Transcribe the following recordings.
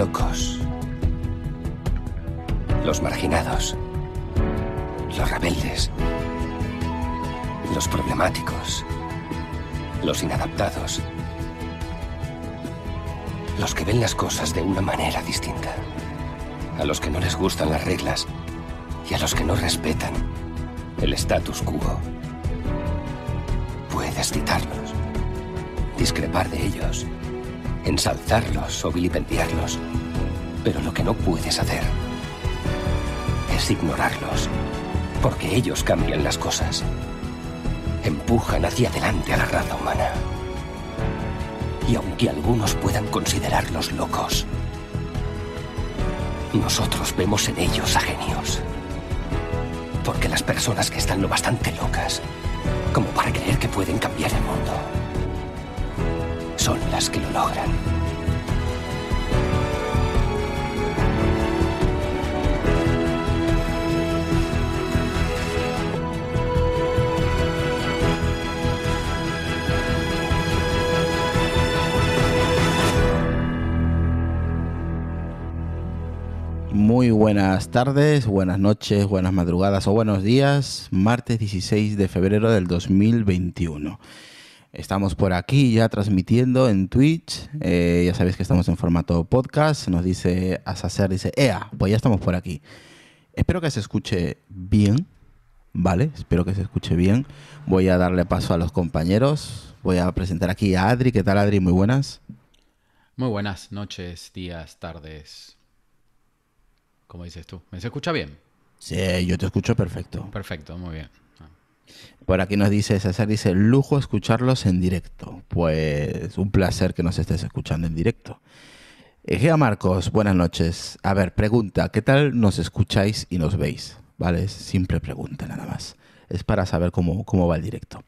Locos. Los marginados. Los rebeldes. Los problemáticos. Los inadaptados. Los que ven las cosas de una manera distinta. A los que no les gustan las reglas. Y a los que no respetan el status quo. Puedes citarlos. Discrepar de ellos ensalzarlos o vilipendiarlos. Pero lo que no puedes hacer es ignorarlos, porque ellos cambian las cosas. Empujan hacia adelante a la raza humana. Y aunque algunos puedan considerarlos locos, nosotros vemos en ellos a genios. Porque las personas que están lo bastante locas como para creer que pueden cambiar el mundo son las que lo logran. Muy buenas tardes, buenas noches, buenas madrugadas o buenos días. Martes 16 de febrero del 2021. Estamos por aquí ya transmitiendo en Twitch. Eh, ya sabéis que estamos en formato podcast. Nos dice Asacer, dice, ¡Ea! Pues ya estamos por aquí. Espero que se escuche bien, ¿vale? Espero que se escuche bien. Voy a darle paso a los compañeros. Voy a presentar aquí a Adri. ¿Qué tal, Adri? Muy buenas. Muy buenas noches, días, tardes. ¿Cómo dices tú? ¿Me se escucha bien? Sí, yo te escucho perfecto. Perfecto, muy bien por aquí nos dice César, dice, lujo escucharlos en directo. Pues un placer que nos estés escuchando en directo. Egea eh, Marcos, buenas noches. A ver, pregunta, ¿qué tal nos escucháis y nos veis? ¿Vale? simple pregunta nada más. Es para saber cómo, cómo va el directo.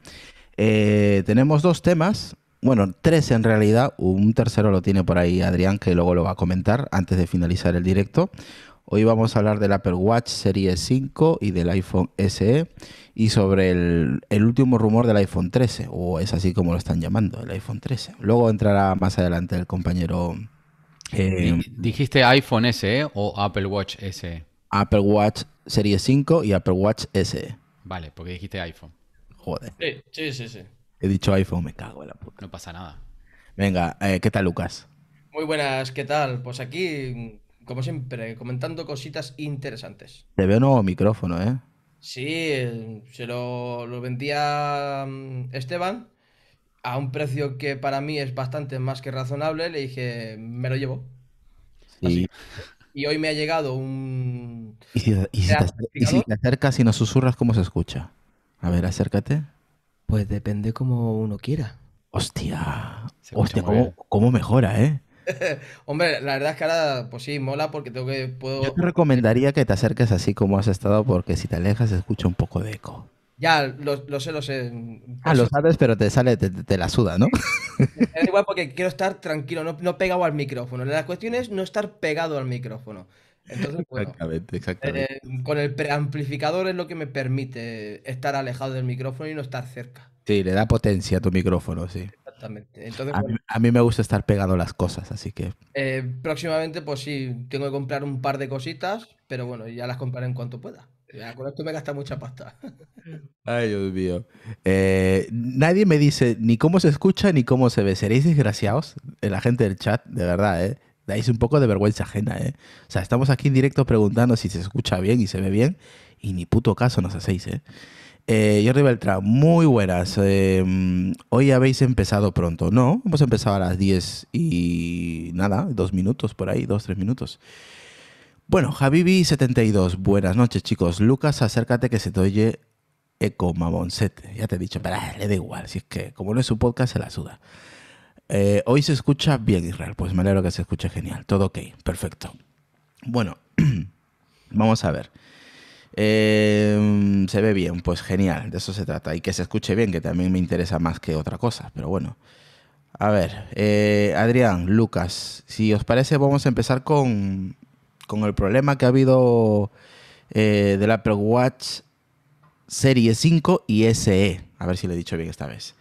Eh, tenemos dos temas, bueno, tres en realidad. Un tercero lo tiene por ahí Adrián, que luego lo va a comentar antes de finalizar el directo. Hoy vamos a hablar del Apple Watch Serie 5 y del iPhone SE y sobre el, último rumor del iPhone 13, o es así como lo están llamando, el iPhone 13. Luego entrará más adelante el compañero... Eh, ¿Dijiste iPhone SE o Apple Watch SE? Apple Watch Series 5 y Apple Watch SE. Vale, porque dijiste iPhone. Joder. Sí, sí, sí. He dicho iPhone, me cago en la puta. No pasa nada. Venga, eh, ¿qué tal Lucas? Muy buenas, ¿qué tal? Pues aquí como siempre, comentando cositas interesantes. Te veo nuevo micrófono, ¿eh? Sí, se lo, vendía mm, Esteban a un precio que para mí es bastante más que razonable. Le dije, me lo llevo. Y hoy me ha llegado un. ¿Y si, te, acercas y nos susurras, cómo se escucha? A ver, acércate. Pues depende como uno quiera. Hostia. Hostia, cómo, mejora, ¿eh? Hombre, la verdad es que ahora, pues sí, mola porque tengo que. Puedo... Yo te recomendaría que te acerques así como has estado, porque si te alejas, se escucha un poco de eco. Ya, lo, sé, lo sé. ah, lo sabes, pero te sale, te, la suda, ¿no? Es igual porque quiero estar tranquilo, no, no pegado al micrófono. La cuestión es no estar pegado al micrófono. Entonces, bueno, exactamente, eh, con el preamplificador es lo que me permite estar alejado del micrófono y no estar cerca. Sí, le da potencia a tu micrófono, sí. Entonces, a, mí, me gusta estar pegado las cosas, así que. Eh, próximamente, pues sí, tengo que comprar un par de cositas, pero bueno, ya las compraré en cuanto pueda. Ya, con esto me gasta mucha pasta. Ay, Dios mío. Eh, nadie me dice ni cómo se escucha ni cómo se ve. ¿Seréis desgraciados? Eh, la gente del chat, de verdad, ¿eh? Dais un poco de vergüenza ajena, ¿eh? O sea, estamos aquí en directo preguntando si se escucha bien y se ve bien y ni puto caso nos hacéis, ¿eh? Eh, Jordi muy buenas. Eh, hoy habéis empezado pronto. No, hemos empezado a las 10 y nada, dos minutos por ahí, dos, tres minutos. Bueno, Javibi72, buenas noches chicos. Lucas, acércate que se te oye eco mamoncete. Ya te he dicho, pero ah, le da igual, si es que como no es su podcast, se la suda. Eh, hoy se escucha bien Israel, pues me alegro que se escuche genial. Todo ok, perfecto. Bueno, vamos a ver. Em, se ve bien, pues genial, de eso se trata. Y que se escuche bien, que también me interesa más que otra cosa, pero bueno. A ver, eh, Adrián, Lucas, si os parece, vamos a empezar con, el problema que ha habido eh, del Apple Watch Serie 5 y SE. A ver si lo he dicho bien esta vez.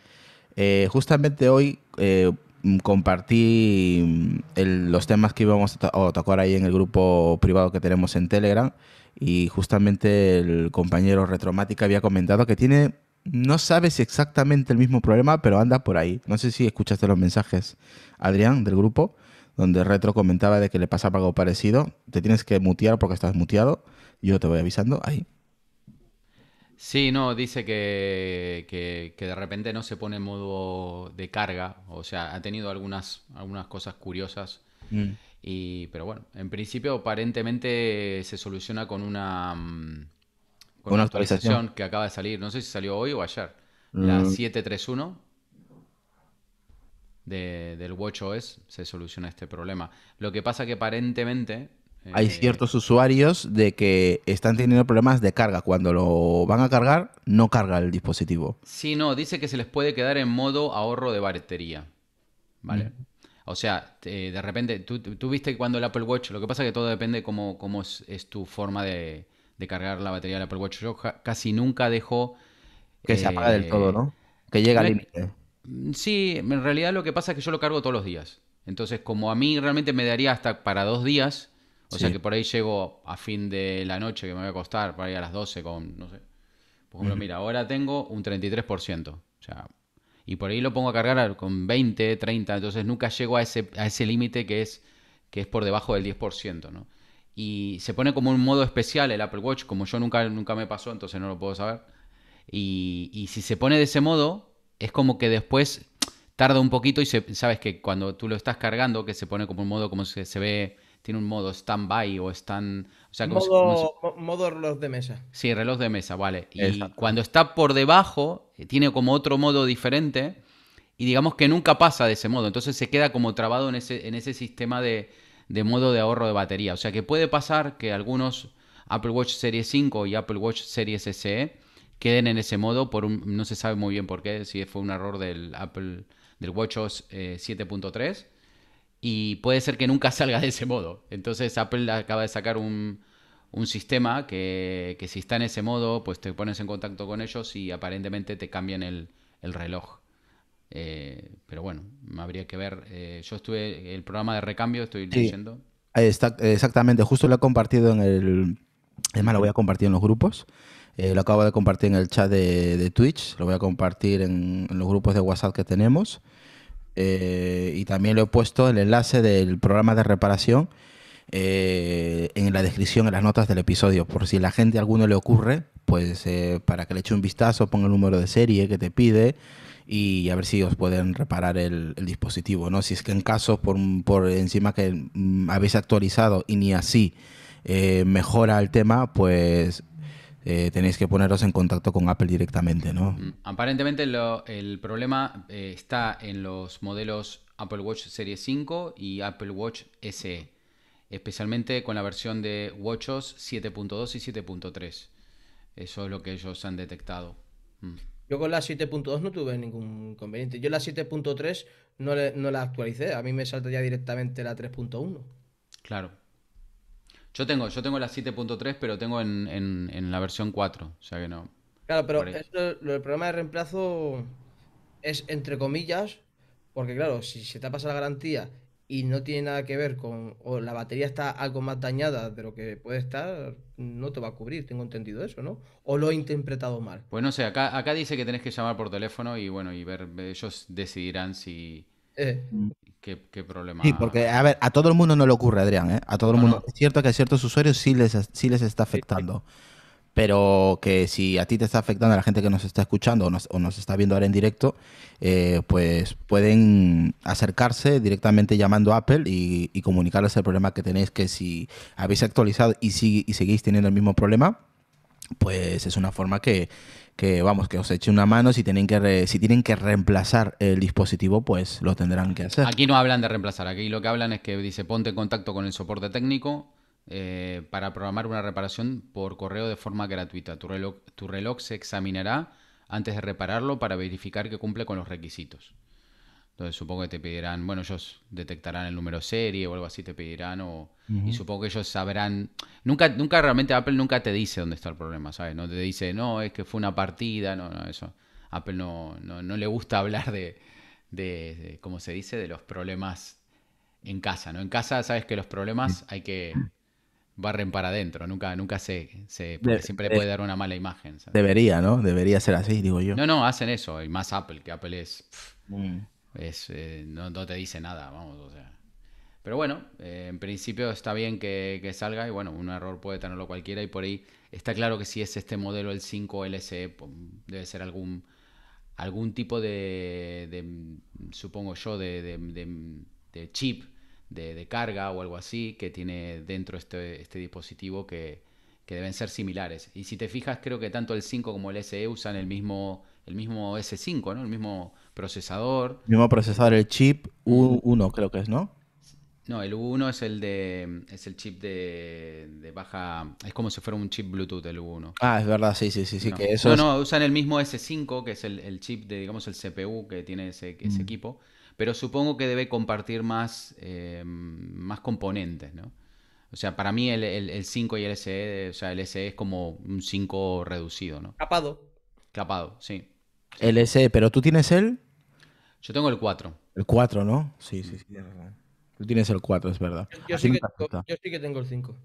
Eh, justamente hoy compartí mm, los temas que íbamos a, a tocar ahí en el grupo privado que tenemos en Telegram y justamente el compañero Retromática había comentado que tiene, no sabes si exactamente el mismo problema, pero anda por ahí. No sé si escuchaste los mensajes, Adrián, del grupo, donde Retro comentaba de que le pasaba algo parecido. Te tienes que mutear porque estás muteado. Yo te voy avisando ahí. Sí, no, dice que, que, de repente no se pone en modo de carga. O sea, ha tenido algunas, algunas cosas curiosas. Mm. Y, pero bueno, en principio aparentemente se soluciona con una, mm, con una actualización. que acaba de salir. No sé si salió hoy o ayer. Mm. La 731 de, del WatchOS se soluciona este problema. Lo que pasa que aparentemente... Hay eh, ciertos usuarios de que están teniendo problemas de carga. Cuando lo van a cargar, no carga el dispositivo. Sí, no, dice que se les puede quedar en modo ahorro de batería. ¿Vale? Mm. O sea, de repente, tú, viste cuando el Apple Watch, lo que pasa es que todo depende de cómo es, tu forma de, cargar la batería del Apple Watch. Yo casi nunca dejo... Que se apaga del todo, eh, ¿no? Que llega al límite. Sí, en realidad lo que pasa es que yo lo cargo todos los días. Entonces, como a mí realmente me daría hasta para dos días, o sea que por ahí llego a fin de la noche que me voy a costar para ir a las 12 con, no sé. Por ejemplo, mira, ahora tengo un 33%. O sea, y por ahí lo pongo a cargar con 20, 30, entonces nunca llego a ese, a ese límite que es, que es por debajo del 10%, ¿no? Y se pone como un modo especial el Apple Watch, como yo nunca, nunca me pasó, entonces no lo puedo saber. Y, si se pone de ese modo, es como que después tarda un poquito y se, sabes que cuando tú lo estás cargando, que se pone como un modo como se, se ve tiene un modo stand-by o stand... O sea, modo, como, modo, reloj de mesa. Sí, reloj de mesa, vale. Y cuando está por debajo, eh, tiene como otro modo diferente y digamos que nunca pasa de ese modo. Entonces se queda como trabado en ese, en ese sistema de, modo de ahorro de batería. O sea que puede pasar que algunos Apple Watch Series 5 y Apple Watch Series SE queden en ese modo por un, no se sabe muy bien por qué, si fue un error del Apple del WatchOS 7.3 eh, y puede ser que nunca salga de ese modo. Entonces Apple acaba de sacar un, un sistema que, que, si está en ese modo, pues te pones en contacto con ellos y aparentemente te cambian el, el reloj. Eh, pero bueno, habría que ver. Eh, yo estuve, el programa de recambio estoy leyendo. exactamente, justo lo he compartido en el... Es más, lo voy a compartir en los grupos. Eh, lo acabo de compartir en el chat de, Twitch, lo voy a compartir en, los grupos de WhatsApp que tenemos. Eh, y también le he puesto el enlace del programa de reparación eh, en la descripción, en las notas del episodio, por si la gente a alguno le ocurre, pues eh, para que le eche un vistazo, ponga el número de serie que te pide y a ver si os pueden reparar el, dispositivo, ¿no? Si es que en caso, por, encima que mm, habéis actualizado y ni así mejora el tema, pues eh, tenéis que poneros en contacto con Apple directamente, ¿no? Mm, aparentemente el problema eh, está en los modelos Apple Watch Serie 5 y Apple Watch SE, especialmente con la versión de WatchOS 7.2 y 7.3. Eso es lo que ellos han detectado. Mm. Yo con la 7.2 no tuve ningún inconveniente. Yo la 7.3 no, la actualicé. A mí me saltaría directamente la 3.1. Claro. Yo tengo, yo tengo la 7.3, pero tengo en, la versión 4, o sea que no. Claro, pero el problema de reemplazo es entre comillas, porque claro, si se te pasa la garantía y no tiene nada que ver con, o la batería está algo más dañada de lo que puede estar, no te va a cubrir, tengo entendido eso, ¿no? O lo he interpretado mal. Pues no sé, acá, acá dice que tenés que llamar por teléfono y bueno, y ver, ellos decidirán si, eh. Mm. Qué, problema. Sí, porque, a ver, a todo el mundo no le ocurre, Adrián, ¿eh? A todo el mundo. Es cierto que a ciertos usuarios sí les, sí les está afectando. Pero que si a ti te está afectando a la gente que nos está escuchando o nos, está viendo ahora en directo, eh, pues pueden acercarse directamente llamando a Apple y, comunicarles el problema que tenéis, que si habéis actualizado y, si, y seguís teniendo el mismo problema, pues es una forma que, que vamos, que os eche una mano. Si tienen que, si tienen que reemplazar el dispositivo, pues lo tendrán que hacer. Aquí no hablan de reemplazar, aquí lo que hablan es que dice ponte en contacto con el soporte técnico eh, para programar una reparación por correo de forma gratuita. Tu reloj, tu reloj se examinará antes de repararlo para verificar que cumple con los requisitos. Entonces supongo que te pedirán, bueno, ellos detectarán el número serie o algo así, te pedirán, o, y supongo que ellos sabrán, nunca, nunca realmente Apple nunca te dice dónde está el problema, ¿sabes? No te dice, no, es que fue una partida, no, no, eso. Apple no, no, no le gusta hablar de, de, ¿cómo se dice?, de los problemas en casa, ¿no? En casa sabes que los problemas hay que barren para adentro, nunca, nunca se, se porque siempre le puede dar una mala imagen. ¿sabes? Debería, ¿no? Debería ser así, digo yo. No, no, hacen eso, y más Apple, que Apple es... Mm. Es, eh, no, te dice nada, vamos, o sea. Pero bueno, eh, en principio está bien que, salga y bueno, un error puede tenerlo cualquiera y por ahí está claro que si es este modelo el 5 ls debe ser algún, algún tipo de, supongo yo, de, chip, de, carga o algo así que tiene dentro este, este dispositivo que, que deben ser similares. Y si te fijas, creo que tanto el 5 como el SE usan el mismo el mismo S5, ¿no? El mismo procesador. El mismo procesador, el chip U1 creo que es, ¿no? No, el U1 es el de es el chip de, baja, es como si fuera un chip Bluetooth el U1. Ah, es verdad, sí, sí, sí, sí, no. que No, usan el mismo S5, que es el, chip de digamos el CPU que tiene ese, mm. equipo, pero supongo que debe compartir más eh, más componentes, ¿no? O sea, para mí el, el, el, 5 y el SE, o sea, el SE es como un 5 reducido, ¿no? Capado. Capado, sí. El SE, pero tú tienes el. Yo tengo el 4. El 4, ¿no? Sí, sí, sí, Tú tienes el 4, es verdad. Yo, sí, que tengo, el 5.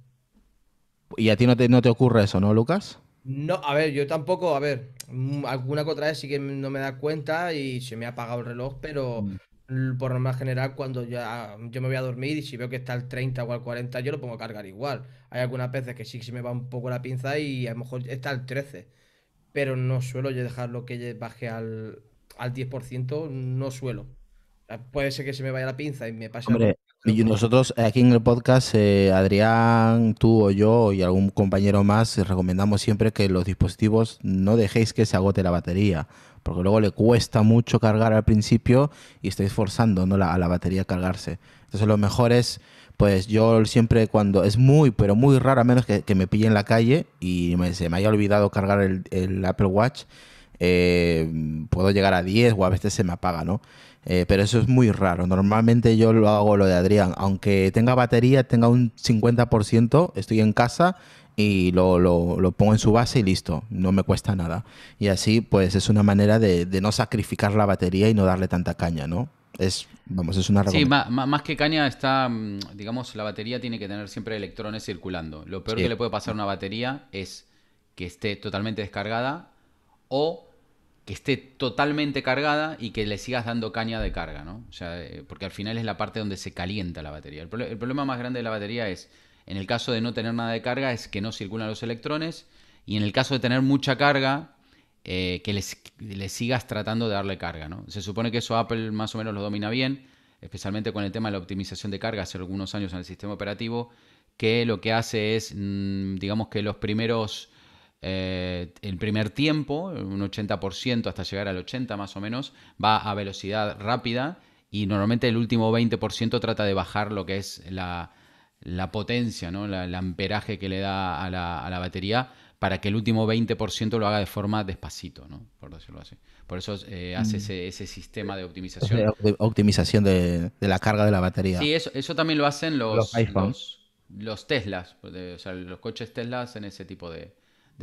¿Y a ti no te, no te ocurre eso, no, Lucas? No, a ver, yo tampoco, a ver, mm, alguna que otra vez sí que no me da cuenta y se me ha apagado el reloj, pero mm. por lo más general cuando ya yo me voy a dormir y si veo que está el 30 o el 40 yo lo pongo a cargar igual. Hay algunas veces que sí que se me va un poco la pinza y a lo mejor está el 13 pero no suelo yo dejarlo que baje al, 10%, no suelo. Puede ser que se me vaya la pinza y me pase. Hombre, y nosotros aquí en el podcast, eh, Adrián, tú o yo y algún compañero más, recomendamos siempre que los dispositivos no dejéis que se agote la batería, porque luego le cuesta mucho cargar al principio y estáis forzando a la batería a cargarse. Entonces lo mejor es pues yo siempre cuando es muy, pero muy raro, a menos que, me pille en la calle y se me haya olvidado cargar el, Apple Watch, eh, puedo llegar a 10 o a veces se me apaga, ¿no? Eh, pero eso es muy raro. Normalmente yo lo hago lo de Adrián. Aunque tenga batería, tenga un 50%, estoy en casa y lo, lo, pongo en su base y listo, no me cuesta nada. Y así, pues es una manera de, de no sacrificar la batería y no darle tanta caña, ¿no? Es, vamos, es una Sí, más, que caña está, mm, digamos, la batería tiene que tener siempre electrones circulando. Lo peor que le puede pasar a una batería es que esté totalmente descargada o que esté totalmente cargada y que le sigas dando caña de carga, ¿no? O sea, eh, porque al final es la parte donde se calienta la batería. el problema más grande de la batería es, en el caso de no tener nada de carga, es que no circulan los electrones y en el caso de tener mucha carga, eh, que le sigas tratando de darle carga. ¿no? Se supone que eso Apple más o menos lo domina bien, especialmente con el tema de la optimización de carga hace algunos años en el sistema operativo, que lo que hace es, mm, digamos que los primeros, eh, el primer tiempo, un 80% hasta llegar al 80% más o menos, va a velocidad rápida y normalmente el último 20% trata de bajar lo que es la, potencia, ¿no? La, el amperaje que le da a la, a la batería para que el último 20% lo haga de forma despacito, ¿no? por decirlo así. Por eso eh, hace mm. ese, sistema de optimización. De optimización de, la carga de la batería. Sí, eso, también lo hacen los, los, los, Teslas, o sea, los coches Tesla hacen ese tipo de,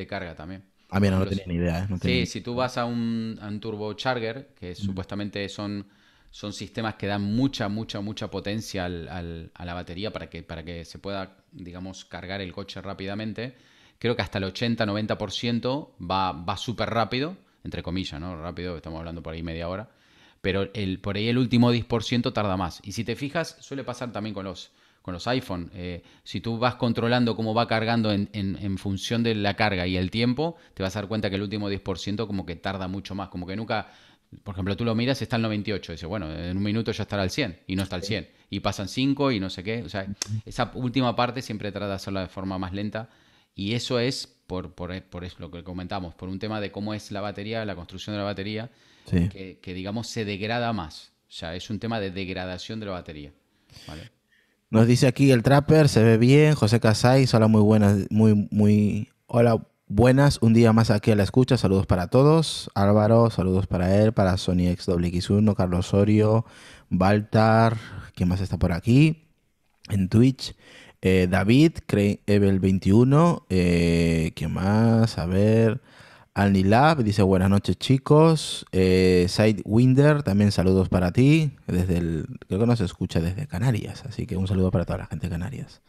carga también. Ah, mira, no, lo tenía ni idea. Eh, sí, si tú vas a un, turbocharger, que mm. supuestamente son, son sistemas que dan mucha, mucha, mucha potencia a la batería para que, para que se pueda, digamos, cargar el coche rápidamente creo que hasta el 80-90% va, va súper rápido, entre comillas, ¿no? Rápido, estamos hablando por ahí media hora, pero el, por ahí el último 10% tarda más. Y si te fijas, suele pasar también con los, con los iPhone. Eh, si tú vas controlando cómo va cargando en, función de la carga y el tiempo, te vas a dar cuenta que el último 10% como que tarda mucho más, como que nunca... Por ejemplo, tú lo miras, está al 98, dice, bueno, en un minuto ya estará al 100 y no está al 100. Y pasan 5 y no sé qué. O sea, esa última parte siempre trata de hacerla de forma más lenta y eso es, por, por, eso lo que comentamos, por un tema de cómo es la batería, la construcción de la batería, que, digamos se degrada más. O sea, es un tema de degradación de la batería. Nos dice aquí el Trapper, se ve bien, José Casais, hola muy buenas, muy, muy, hola buenas, un día más aquí a la escucha, saludos para todos, Álvaro, saludos para él, para Sony XWX1, Carlos Osorio, Baltar, ¿quién más está por aquí? En Twitch. Eh, David, que 21, eh, ¿qué más? A ver. Alnilab dice buenas noches chicos. Eh, Winder también saludos para ti. Desde creo que nos escucha desde Canarias, así que un saludo para toda la gente de Canarias.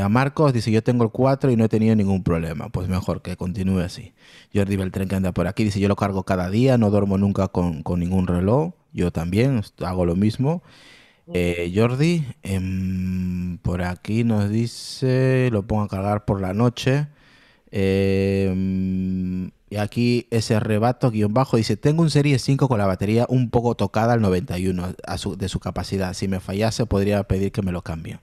a Marcos dice yo tengo el 4 y no he tenido ningún problema. Pues mejor que continúe así. Jordi Beltrán que anda por aquí dice yo lo cargo cada día, no duermo nunca con ningún reloj. Yo también hago lo mismo. Eh, Jordi, em, por aquí nos dice, lo pongo a cargar por la noche. Em, y aquí ese rebato guión bajo dice, tengo un Serie 5 con la batería un poco tocada al 91 de su capacidad. Si me fallase podría pedir que me lo cambie.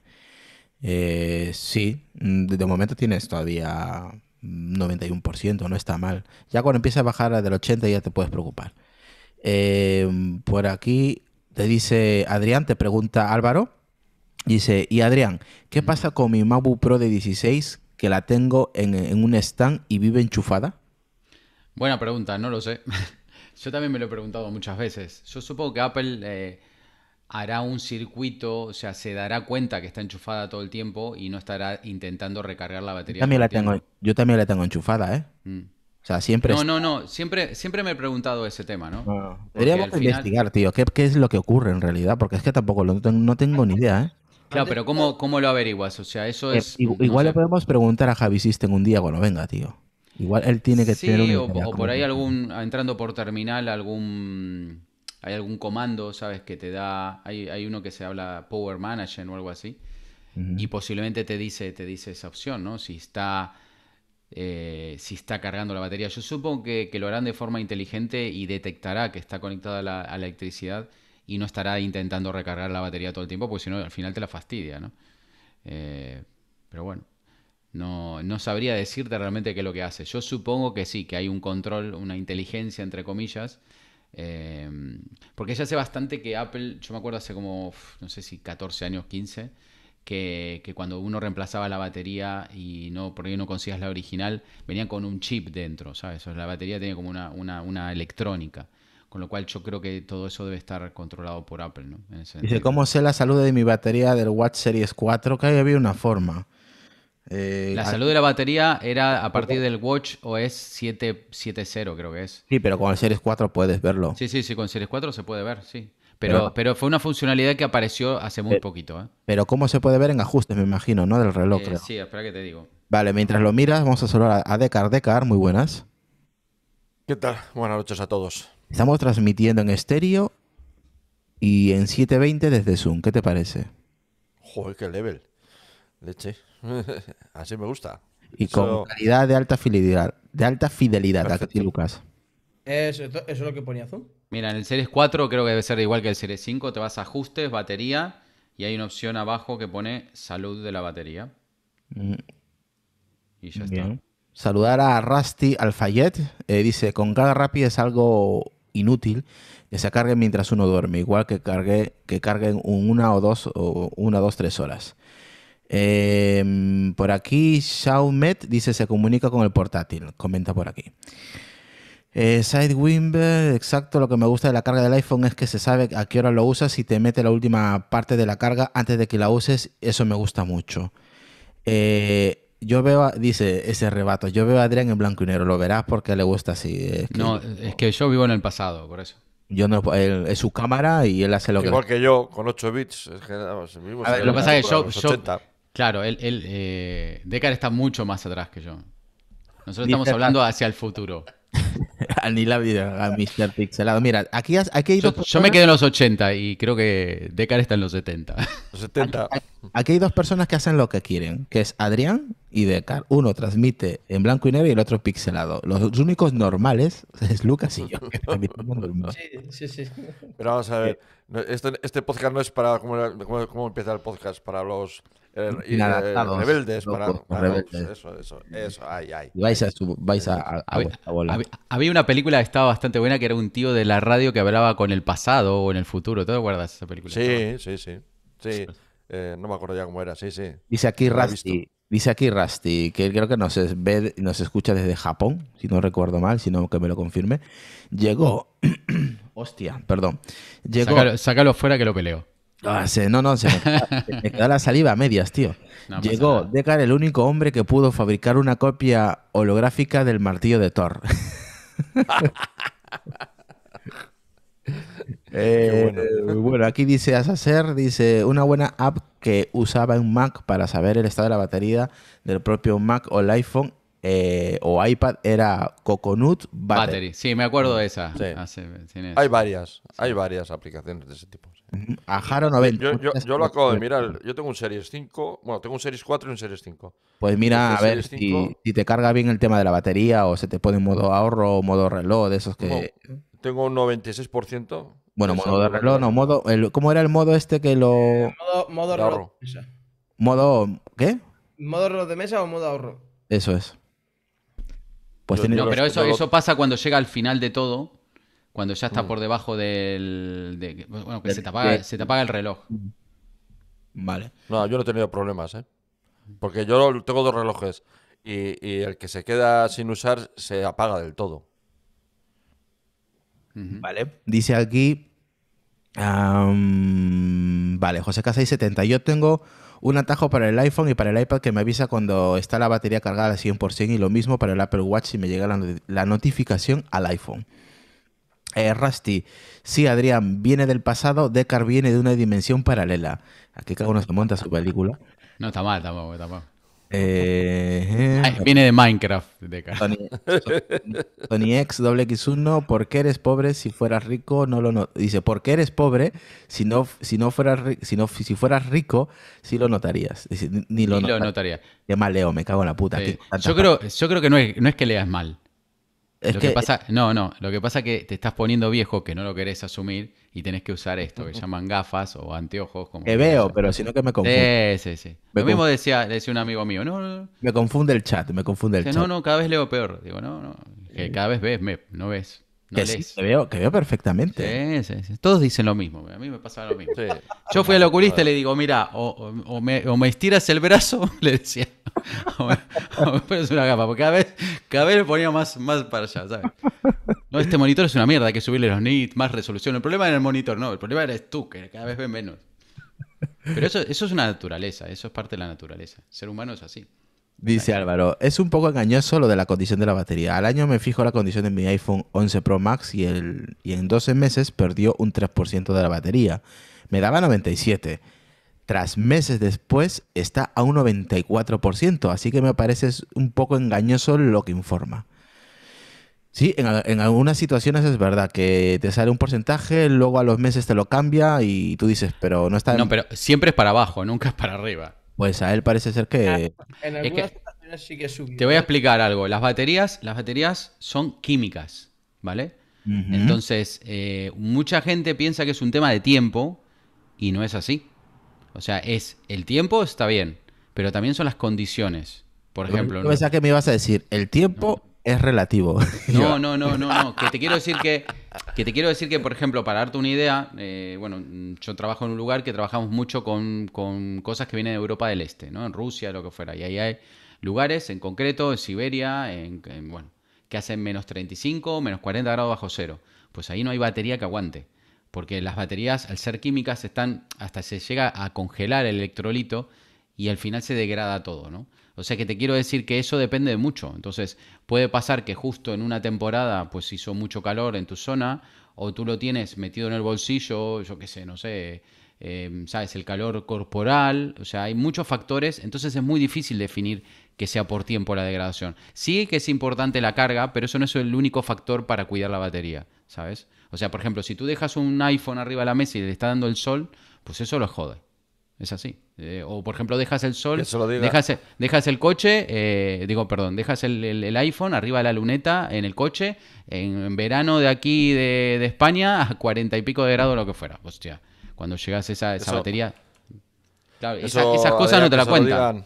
Eh, sí, mm, de, momento tienes todavía 91%, mm, no está mal. Ya cuando empieza a bajar del 80 ya te puedes preocupar. Em, por aquí te dice Adrián, te pregunta Álvaro, dice, y Adrián, ¿qué pasa con mi Mabu Pro de 16 que la tengo en, un stand y vive enchufada? Buena pregunta, no lo sé. Yo también me lo he preguntado muchas veces. Yo supongo que Apple eh, hará un circuito, o sea, se dará cuenta que está enchufada todo el tiempo y no estará intentando recargar la batería. Yo también, la tengo, enchufada, ¿eh? Mm siempre... No, no, no, siempre, siempre me he preguntado ese tema, ¿no? Ah. deberíamos investigar, tío, ¿qué, es lo que ocurre en realidad, porque es que tampoco lo, no tengo ni idea, ¿eh? Claro, pero ¿cómo, cómo lo averiguas? O sea, eso eh, es... igual le podemos preguntar a Javi en un día Bueno, venga, tío. Igual él tiene que tener una o, por ahí algún, entrando por terminal, algún hay algún comando, ¿sabes? Que te da, hay, uno que se habla Power manager o algo así, y posiblemente te dice, te dice esa opción, ¿no? Si está eh, si está cargando la batería. Yo supongo que, lo harán de forma inteligente y detectará que está conectada a la, electricidad y no estará intentando recargar la batería todo el tiempo, porque si no, al final te la fastidia, ¿no? Eh, pero bueno, no, sabría decirte realmente qué es lo que hace. Yo supongo que sí, que hay un control, una inteligencia, entre comillas. Eh, porque ya hace bastante que Apple, yo me acuerdo hace como, no sé si 14 años, 15, que, cuando uno reemplazaba la batería y no, por no consigas la original, venían con un chip dentro, ¿sabes? la batería tenía como una, una, electrónica. Con lo cual yo creo que todo eso debe estar controlado por Apple, ¿no? ¿cómo sé la salud de mi batería del Watch Series 4? Que ahí había una forma. Eh, la salud de la batería era a partir del Watch OS 70 creo que es. Sí, pero con el Series 4 puedes verlo. Sí, sí, sí, con Series 4 se puede ver, sí. Pero, fue una funcionalidad que apareció hace muy eh, poquito. ¿eh? Pero cómo se puede ver en ajustes, me imagino, ¿no? Del reloj, eh, creo. Sí, espera que te digo. Vale, mientras lo miras, vamos a saludar a Decar. Decar, muy buenas. ¿Qué tal? Buenas noches a todos. Estamos transmitiendo en estéreo y en 720 desde Zoom. ¿Qué te parece? Joder, qué level. Leche. Así me gusta. Y con calidad de alta fidelidad. De alta fidelidad, Lucas. Eso, eso es lo que ponía Zoom. Mira, en el Series 4 creo que debe ser igual que el Series 5. Te vas a ajustes, batería, y hay una opción abajo que pone salud de la batería. Mm. Y ya está. Saludar a Rusty Alfayet. Eh, dice, con carga rápida es algo inútil que se cargue mientras uno duerme, igual que, cargue, que carguen una o dos, o una, dos, tres horas. Em, por aquí, Shaumet, dice, se comunica con el portátil. Comenta por aquí. Eh, exacto, lo que me gusta de la carga del iPhone es que se sabe a qué hora lo usas y te mete la última parte de la carga antes de que la uses, eso me gusta mucho. Eh, yo veo, dice ese rebato, yo veo a Adrián en blanco y negro, lo verás porque le gusta así. Eh, no, es que yo vivo en el pasado, por eso. Yo no, es su cámara y él hace lo que... Igual que yo, con 8 bits. Es lo que pasa es que yo, yo... Claro, él, él eh, está mucho más atrás que yo. Nosotros estamos hablando hacia el futuro. ni la vida a Mr. Pixelado. Mira, aquí, hay dos yo, me quedé en los 80 y creo que Decar está en los 70. Los 70. Aquí, hay dos personas que hacen lo que quieren, que es Adrián y Decar. Uno transmite en blanco y negro y el otro pixelado. Los únicos normales es Lucas y yo. sí, sí, sí. Pero vamos a ver. Este, podcast no es para. cómo empieza el podcast? Para los eh, y eh, Rebeldes, para Eso, eso, eh, eso, ay, vais a, Había una película que estaba bastante buena que era un tío de la radio que hablaba con el pasado o en el futuro. ¿Te acuerdas esa película? Sí, sí, sí. no me acuerdo ya cómo era, sí, sí. Dice aquí Rusty, dice aquí Rusty, que creo que nos, ve, nos escucha desde Japón, si no recuerdo mal, si no que me lo confirme. Llegó. Hostia, perdón. Llegó. sácalo fuera que lo peleo. Ah, no, no, se me, quedó la saliva a medias, tío. Llegó Deckard, el único hombre que pudo fabricar una copia holográfica del martillo de Thor. Eh, bueno. aquí dice Asacer, dice una buena app que usaba un Mac para saber el estado de la batería del propio Mac o el iPhone eh, o iPad era Coconut Battery. Sí, me acuerdo de esa. hay varias, hay varias aplicaciones de ese tipo. Mm, a Jaro 90. Yo, yo, lo pues, acabo de pues, mirar. Pues. Yo tengo un Series 5, bueno, tengo un Series 4 y un Series 5. Pues mira, a ver si, te carga bien el tema de la batería o se te pone en modo ahorro o modo reloj de esos que... tengo un 96%. Bueno, modo de reloj, no, modo... ¿Cómo era el modo este que lo...? Eh, modo, modo reloj. ¿Modo qué? ¿Modo reloj de mesa o modo ahorro? Eso es. Pues no, pero eso, eso pasa cuando llega al final de todo, cuando ya está mm. por debajo del. bueno, que se, te apaga, el reloj. Vale. No, yo no he tenido problemas, ¿eh? Porque yo tengo dos relojes y, el que se queda sin usar se apaga del todo. Vale. Dice aquí. vale, José y 70. Yo tengo un atajo para el iPhone y para el iPad que me avisa cuando está la batería cargada al 100% y lo mismo para el Apple Watch si me llega la, notificación al iPhone. Eh, Rusty, sí, Adrián, viene del pasado, Deckard viene de una dimensión paralela. Aquí cada uno se monta su película. No está mal, está mal, está mal. Eh, eh, viene de Minecraft, de Tony, Tony, X, doble 1 ¿por qué eres pobre si fueras rico? No lo Dice, ¿por qué eres pobre si no, si no fueras si si fueras rico, sí lo notarías? ni lo, notaría. llama leo, me cago en la puta. Yo, creo, yo creo que no es que leas mal lo que, pasa, no, no, lo que pasa es que te estás poniendo viejo que no lo querés asumir y tenés que usar esto que llaman gafas o anteojos. Como que, veo, pero si no que me confunde. Sí, sí, sí. lo mismo decía, decía, un amigo mío. No, me confunde el chat, me confunde el chat. No, no, cada vez leo peor. Digo, no, no, que cada vez ves, me, no ves que, sí, veo, que veo perfectamente. Todos dicen lo mismo. A mí me pasa lo mismo. Yo fui al oculista y le digo, mira, o, me, estiras el brazo, le decía, o me, una capa, porque cada vez, cada ponía más, más para allá, No, este monitor es una mierda, hay que subirle los nits, más resolución. El problema era el monitor, no, el problema eres tú, que cada vez ven menos. Pero eso, eso es una naturaleza, eso es parte de la naturaleza. El ser humano es así. Dice Álvaro, es un poco engañoso lo de la condición de la batería. Al año me fijo la condición de mi iPhone 11 Pro Max y, el, en 12 meses perdió un 3% de la batería. Me daba 97. Tras meses después está a un 94%, así que me parece un poco engañoso lo que informa. Sí, en, algunas situaciones es verdad que te sale un porcentaje, luego a los meses te lo cambia y tú dices, pero no está. No, pero siempre es para abajo, nunca es para arriba. Pues a él parece ser que... sí que Te voy a explicar algo. Las baterías, las baterías son químicas, ¿vale? Entonces, eh, mucha gente piensa que es un tema de tiempo y no es así. O sea, es el tiempo está bien, pero también son las condiciones. Por ejemplo. no pensaba que me ibas a decir el tiempo es relativo. No, no, no, no, no. Que te quiero decir que, que te quiero decir que, por ejemplo, para darte una idea, eh, bueno, yo trabajo en un lugar que trabajamos mucho con, cosas que vienen de Europa del Este, ¿no? En Rusia, lo que fuera. Y ahí hay lugares, en concreto, en Siberia, en, bueno, que hacen menos 35, menos 40 grados bajo cero. Pues ahí no hay batería que aguante. Porque las baterías, al ser químicas, están. hasta se llega a congelar el electrolito y al final se degrada todo, ¿no? O sea que te quiero decir que eso depende de mucho. Entonces, puede pasar que justo en una temporada pues hizo mucho calor en tu zona o tú lo tienes metido en el bolsillo, yo qué sé, no sé, em, sabes, el calor corporal, o sea, hay muchos factores, entonces es muy difícil definir que sea por tiempo la degradación. Sí que es importante la carga, pero eso no es el único factor para cuidar la batería, ¿sabes? O sea, por ejemplo, si tú dejas un iPhone arriba de la mesa y le está dando el sol, pues eso lo jode. Es así. Eh, o por ejemplo, dejas el sol, dejas, dejas, el coche, eh, digo, perdón, dejas el, iPhone arriba de la luneta en el coche, en, verano de aquí de, España a cuarenta y pico de grado lo que fuera. Hostia, cuando llegas esa, esa batería. Claro, esas cosas no te las cuentan.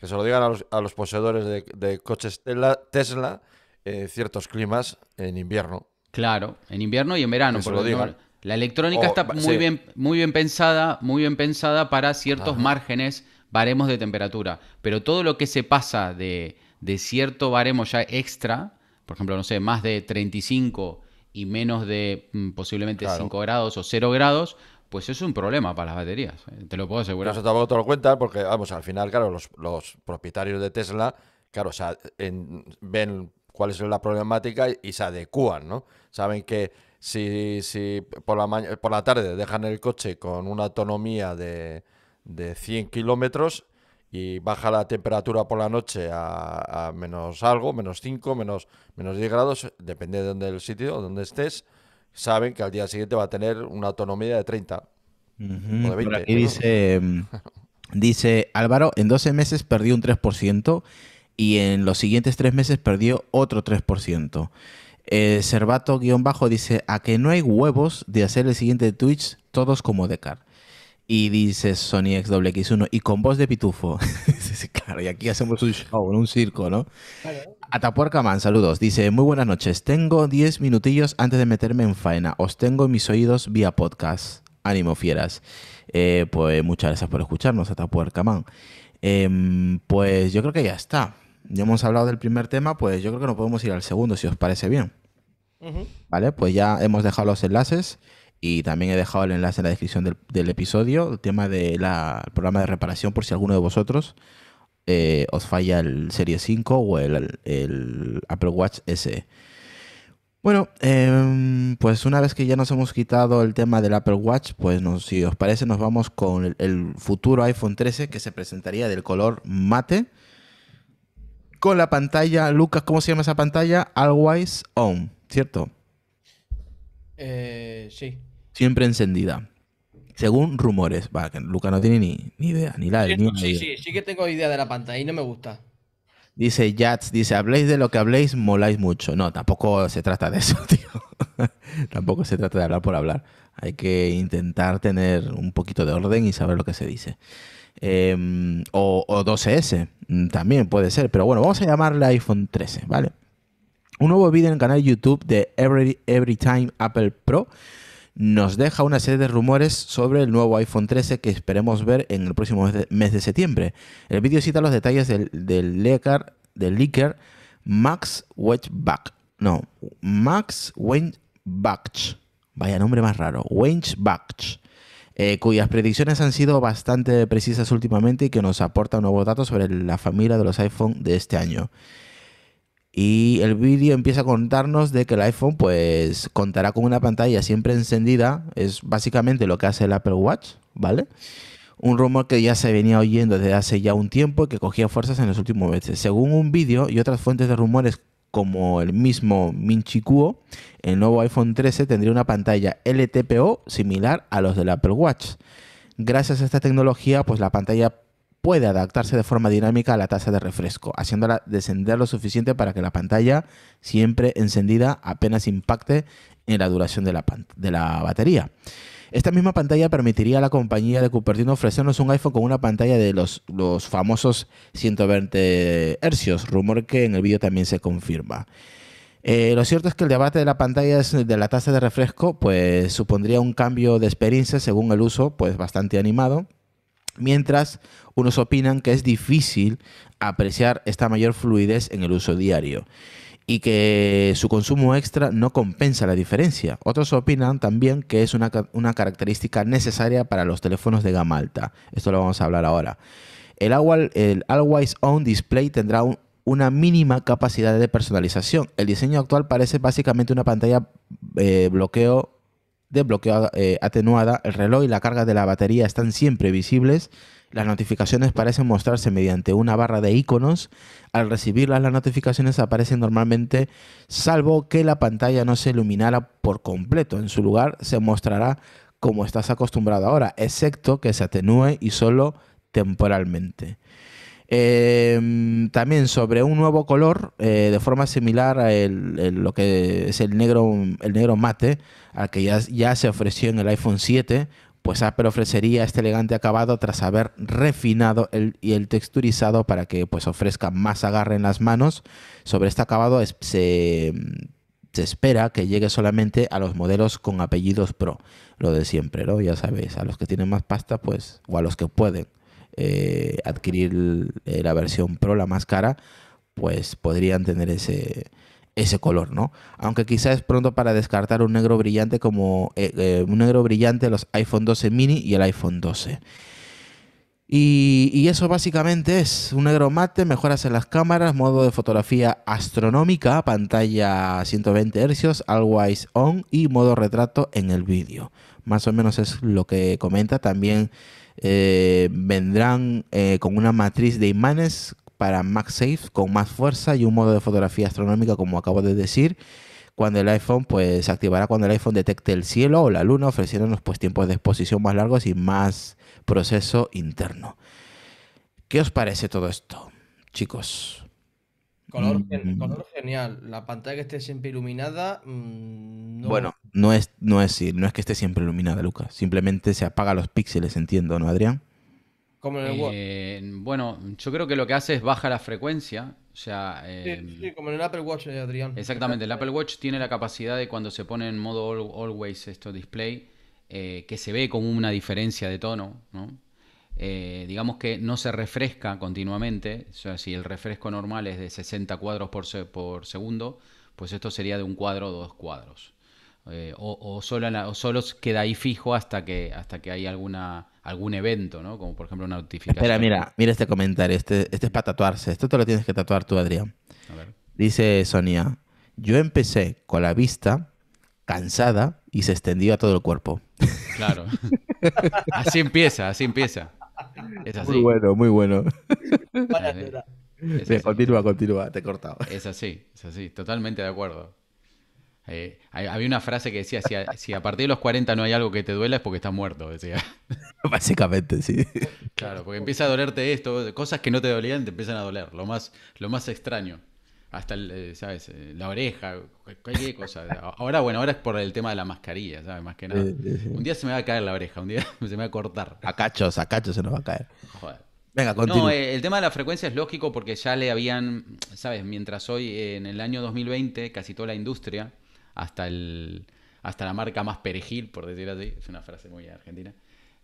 Que se lo digan a los, a los poseedores de, de, coches Tesla eh, ciertos climas en invierno. Claro, en invierno y en verano. Que lo digo. La electrónica oh, está muy, bien, pensada, muy bien pensada para ciertos márgenes, baremos de temperatura. Pero todo lo que se pasa de, cierto baremo ya extra, por ejemplo, no sé, más de 35 y menos de mm, posiblemente 5 grados o 0 grados, pues es un problema para las baterías. ¿eh? Te lo puedo asegurar. Nosotros eso tampoco te lo porque, vamos, al final, claro, los, propietarios de Tesla, claro, ven cuál es la problemática y, y se adecúan, ¿no? Saben que si, si por, la por la tarde dejan el coche con una autonomía de, de 100 kilómetros y baja la temperatura por la noche a, menos algo, menos 5, menos, menos 10 grados, depende de donde el sitio, donde estés, saben que al día siguiente va a tener una autonomía de 30. o de 20, aquí dice, em, dice Álvaro, en 12 meses perdió un 3% y en los siguientes 3 meses perdió otro 3%. Eh, Cervato-bajo dice, a que no hay huevos de hacer el siguiente Twitch todos como Decar. Y dice Sony 1 y con voz de pitufo. claro, y aquí hacemos un show, un circo, ¿no? Atapuerca Man, saludos. Dice, muy buenas noches. Tengo 10 minutillos antes de meterme en faena. Os tengo en mis oídos vía podcast. Ánimo, fieras. Eh, pues muchas gracias por escucharnos, Atapuerca Man. Em, pues yo creo que ya está. Ya hemos hablado del primer tema, pues yo creo que no podemos ir al segundo, si os parece bien. ¿Vale? Pues ya hemos dejado los enlaces y también he dejado el enlace en la descripción del, episodio, el tema del programa de reparación por si alguno de vosotros eh, os falla el Serie 5 o el, Apple Watch SE. Bueno, em, pues una vez que ya nos hemos quitado el tema del Apple Watch, pues si os parece nos vamos con el, el, futuro iPhone 13 que se presentaría del color mate con la pantalla, Lucas, ¿cómo se llama esa pantalla? Always On. ¿cierto? Eh, sí. Siempre encendida. Según rumores, va, que Luca no tiene ni, idea, ni la sí, sí, sí, sí que tengo idea de la pantalla y no me gusta. Dice Jats, dice, habléis de lo que habléis, moláis mucho. No, tampoco se trata de eso, tío. tampoco se trata de hablar por hablar. Hay que intentar tener un poquito de orden y saber lo que se dice. Em, o, o 12S, mm, también puede ser. Pero bueno, vamos a llamarle iPhone 13, ¿vale? Un nuevo vídeo en el canal YouTube de Every, Everytime Apple Pro nos deja una serie de rumores sobre el nuevo iPhone 13 que esperemos ver en el próximo mes de, septiembre. El vídeo cita los detalles del, leaker, del Max Wenchbach, No, Max Wenchbach. Vaya nombre más raro. Eh, cuyas predicciones han sido bastante precisas últimamente y que nos aporta nuevos datos sobre la familia de los iPhone de este año. Y el vídeo empieza a contarnos de que el iPhone pues contará con una pantalla siempre encendida, es básicamente lo que hace el Apple Watch, ¿vale? Un rumor que ya se venía oyendo desde hace ya un tiempo y que cogía fuerzas en los últimos meses. Según un vídeo y otras fuentes de rumores como el mismo Minchikuo, el nuevo iPhone 13 tendría una pantalla LTPO similar a los del Apple Watch. Gracias a esta tecnología, pues la pantalla puede adaptarse de forma dinámica a la tasa de refresco, haciéndola descender lo suficiente para que la pantalla, siempre encendida, apenas impacte en la duración de la, de la batería. Esta misma pantalla permitiría a la compañía de Cupertino ofrecernos un iPhone con una pantalla de los, los famosos 120 Hz, rumor que en el vídeo también se confirma. Eh, lo cierto es que el debate de la pantalla de la tasa de refresco, pues supondría un cambio de experiencia según el uso, pues bastante animado mientras unos opinan que es difícil apreciar esta mayor fluidez en el uso diario y que su consumo extra no compensa la diferencia. Otros opinan también que es una, característica necesaria para los teléfonos de gama alta. Esto lo vamos a hablar ahora. El, el Always On Display tendrá una mínima capacidad de personalización. El diseño actual parece básicamente una pantalla eh, bloqueo de bloqueo eh, atenuada, el reloj y la carga de la batería están siempre visibles. Las notificaciones parecen mostrarse mediante una barra de iconos. Al recibirlas, las notificaciones aparecen normalmente, salvo que la pantalla no se iluminara por completo. En su lugar, se mostrará como estás acostumbrado ahora, excepto que se atenúe y solo temporalmente. Em, también sobre un nuevo color, eh, de forma similar a lo que es el negro, el negro mate, al que ya, se ofreció en el iPhone 7, pues Apple ofrecería este elegante acabado tras haber refinado y el texturizado para que pues ofrezca más agarre en las manos. Sobre este acabado se, espera que llegue solamente a los modelos con apellidos Pro, lo de siempre, ¿no? Ya sabéis, a los que tienen más pasta, pues, o a los que pueden. Eh, adquirir eh, la versión Pro, la más cara, pues podrían tener ese, ese color, ¿no? Aunque quizás es pronto para descartar un negro brillante como eh, un negro brillante los iPhone 12 mini y el iPhone 12. Y, eso básicamente es un negro mate, mejoras en las cámaras, modo de fotografía astronómica, pantalla 120 Hz, always on y modo retrato en el vídeo. Más o menos es lo que comenta también eh, vendrán eh, con una matriz de imanes para MagSafe con más fuerza y un modo de fotografía astronómica como acabo de decir cuando el iPhone pues se activará cuando el iPhone detecte el cielo o la luna ofreciéndonos pues tiempos de exposición más largos y más proceso interno. ¿Qué os parece todo esto, chicos? Mm, mm. Color, genial. La pantalla que esté siempre iluminada. Mm, bueno, no es, no, es, no es que esté siempre iluminada, Lucas. Simplemente se apaga los píxeles, entiendo, ¿no, Adrián? Como en el Watch. Eh, bueno, yo creo que lo que hace es baja la frecuencia. O sea, sí, eh, como en el Apple Watch, eh, Adrián. Exactamente, el Apple Watch tiene la capacidad de cuando se pone en modo always esto display, que se ve como una diferencia de tono, ¿no? Eh, digamos que no se refresca continuamente, o sea, si el refresco normal es de 60 cuadros por, segundo, pues esto sería de un cuadro o dos cuadros. Eh, o, solo o, solo, queda ahí fijo hasta que, hasta que hay alguna, algún evento, ¿no? Como por ejemplo una notificación. Espera, mira, mira este comentario. Este, este es para tatuarse. Esto te lo tienes que tatuar tú, Adrián. Dice Sonia, yo empecé con la vista cansada y se extendió a todo el cuerpo. Claro. así empieza, así empieza. Es así. Muy bueno, muy bueno. continúa, te he cortado. Es así, es así, totalmente de acuerdo. Eh, había una frase que decía, si a, partir de los 40 no hay algo que te duela es porque estás muerto, decía. Básicamente, sí. Claro, porque empieza a dolerte esto, cosas que no te dolían te empiezan a doler, lo más, lo más extraño hasta, eh, ¿sabes? Eh, la oreja, cualquier cosa. Ahora, bueno, ahora es por el tema de la mascarilla, ¿sabes? Más que nada. Un día se me va a caer la oreja, un día se me va a cortar. A cachos, a cachos se nos va a caer. Joder. Venga, No, eh, el tema de la frecuencia es lógico porque ya le habían, ¿sabes? Mientras hoy, en el año 2020, casi toda la industria, hasta el hasta la marca más perejil, por decir así, es una frase muy argentina,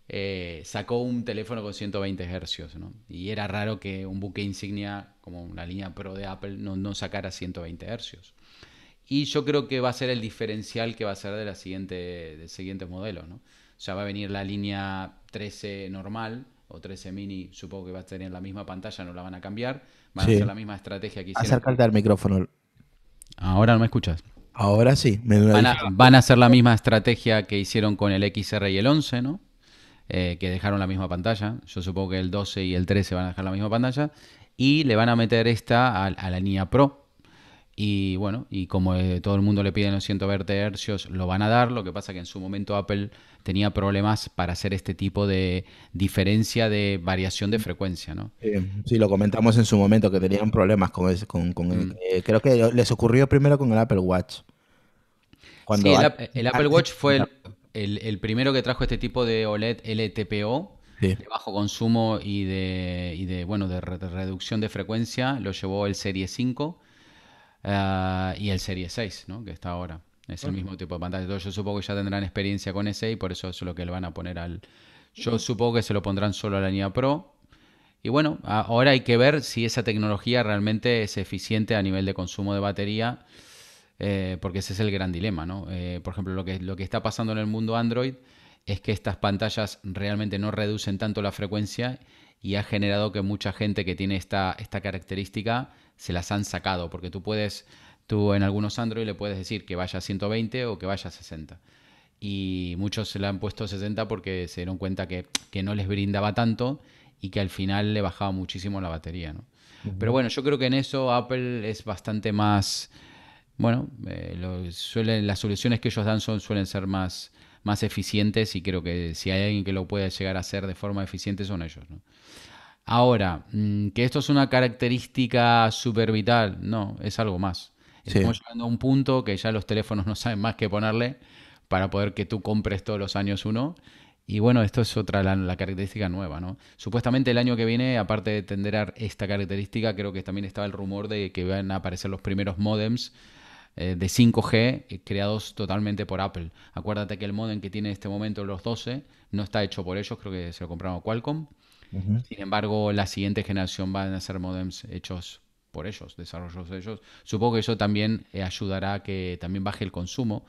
eh, sacó un teléfono con 120 Hz, Y era raro que un buque insignia como una línea Pro de Apple no, no sacara 120 Hz. Y yo creo que va a ser el diferencial que va a ser de la siguiente, del siguiente modelo, ¿no? O sea, va a venir la línea 13 normal o 13 mini, supongo que va a tener la misma pantalla, no la van a cambiar, van a hacer la misma estrategia que hicieron. al micrófono. Ahora no me escuchas. Ahora sí, van a, van a hacer la misma estrategia que hicieron con el XR y el 11, ¿no? Eh, que dejaron la misma pantalla. Yo supongo que el 12 y el 13 van a dejar la misma pantalla. Y le van a meter esta a, la línea Pro. Y bueno, y como eh, todo el mundo le pide los 120 Hz, lo van a dar. Lo que pasa que en su momento Apple tenía problemas para hacer este tipo de diferencia de variación de frecuencia, ¿no? Sí, lo comentamos en su momento, que tenían problemas con, mm. eh, creo que les ocurrió primero con el Apple Watch. Cuando sí, el, el, Apple Watch fue el, el, primero que trajo este tipo de OLED LTPO, de bajo consumo y de, bueno, de, reducción de frecuencia, lo llevó el Serie 5 ah, y el Serie 6, ¿no? que está ahora. Es el mismo tipo de pantalla. Entonces, yo supongo que ya tendrán experiencia con ese y por eso eso es lo que le van a poner al. Yo supongo que se lo pondrán solo a la línea Pro. Y bueno, ahora hay que ver si esa tecnología realmente es eficiente a nivel de consumo de batería eh, porque ese es el gran dilema, ¿no? Eh, por ejemplo, lo que, lo que está pasando en el mundo Android es que estas pantallas realmente no reducen tanto la frecuencia y ha generado que mucha gente que tiene esta, esta característica se las han sacado, porque tú puedes, tú en algunos Android le puedes decir que vaya a 120 o que vaya a 60. Y muchos se la han puesto a 60 porque se dieron cuenta que, no les brindaba tanto y que al final le bajaba muchísimo la batería, Pero bueno, yo creo que en eso Apple es bastante más bueno, eh, suelen, las soluciones que ellos dan son, suelen ser más, más eficientes y creo que si hay alguien que lo puede llegar a hacer de forma eficiente son ellos. Ahora, mm, que esto es una característica super vital, no, es algo más. Estamos llegando a un punto que ya los teléfonos no saben más que ponerle para poder que tú compres todos los años uno. Y bueno, esto es otra, la, característica nueva, ¿no? Supuestamente el año que viene, aparte de tender esta característica, creo que también estaba el rumor de que van a aparecer los primeros modems eh, de 5G eh, creados totalmente por Apple. Acuérdate que el modem que tiene en este momento los 12 no está hecho por ellos, creo que se lo compraron a Qualcomm. Sin embargo, la siguiente generación van a ser modems hechos por ellos, desarrollados ellos. Supongo que eso también eh, ayudará a que también baje el consumo,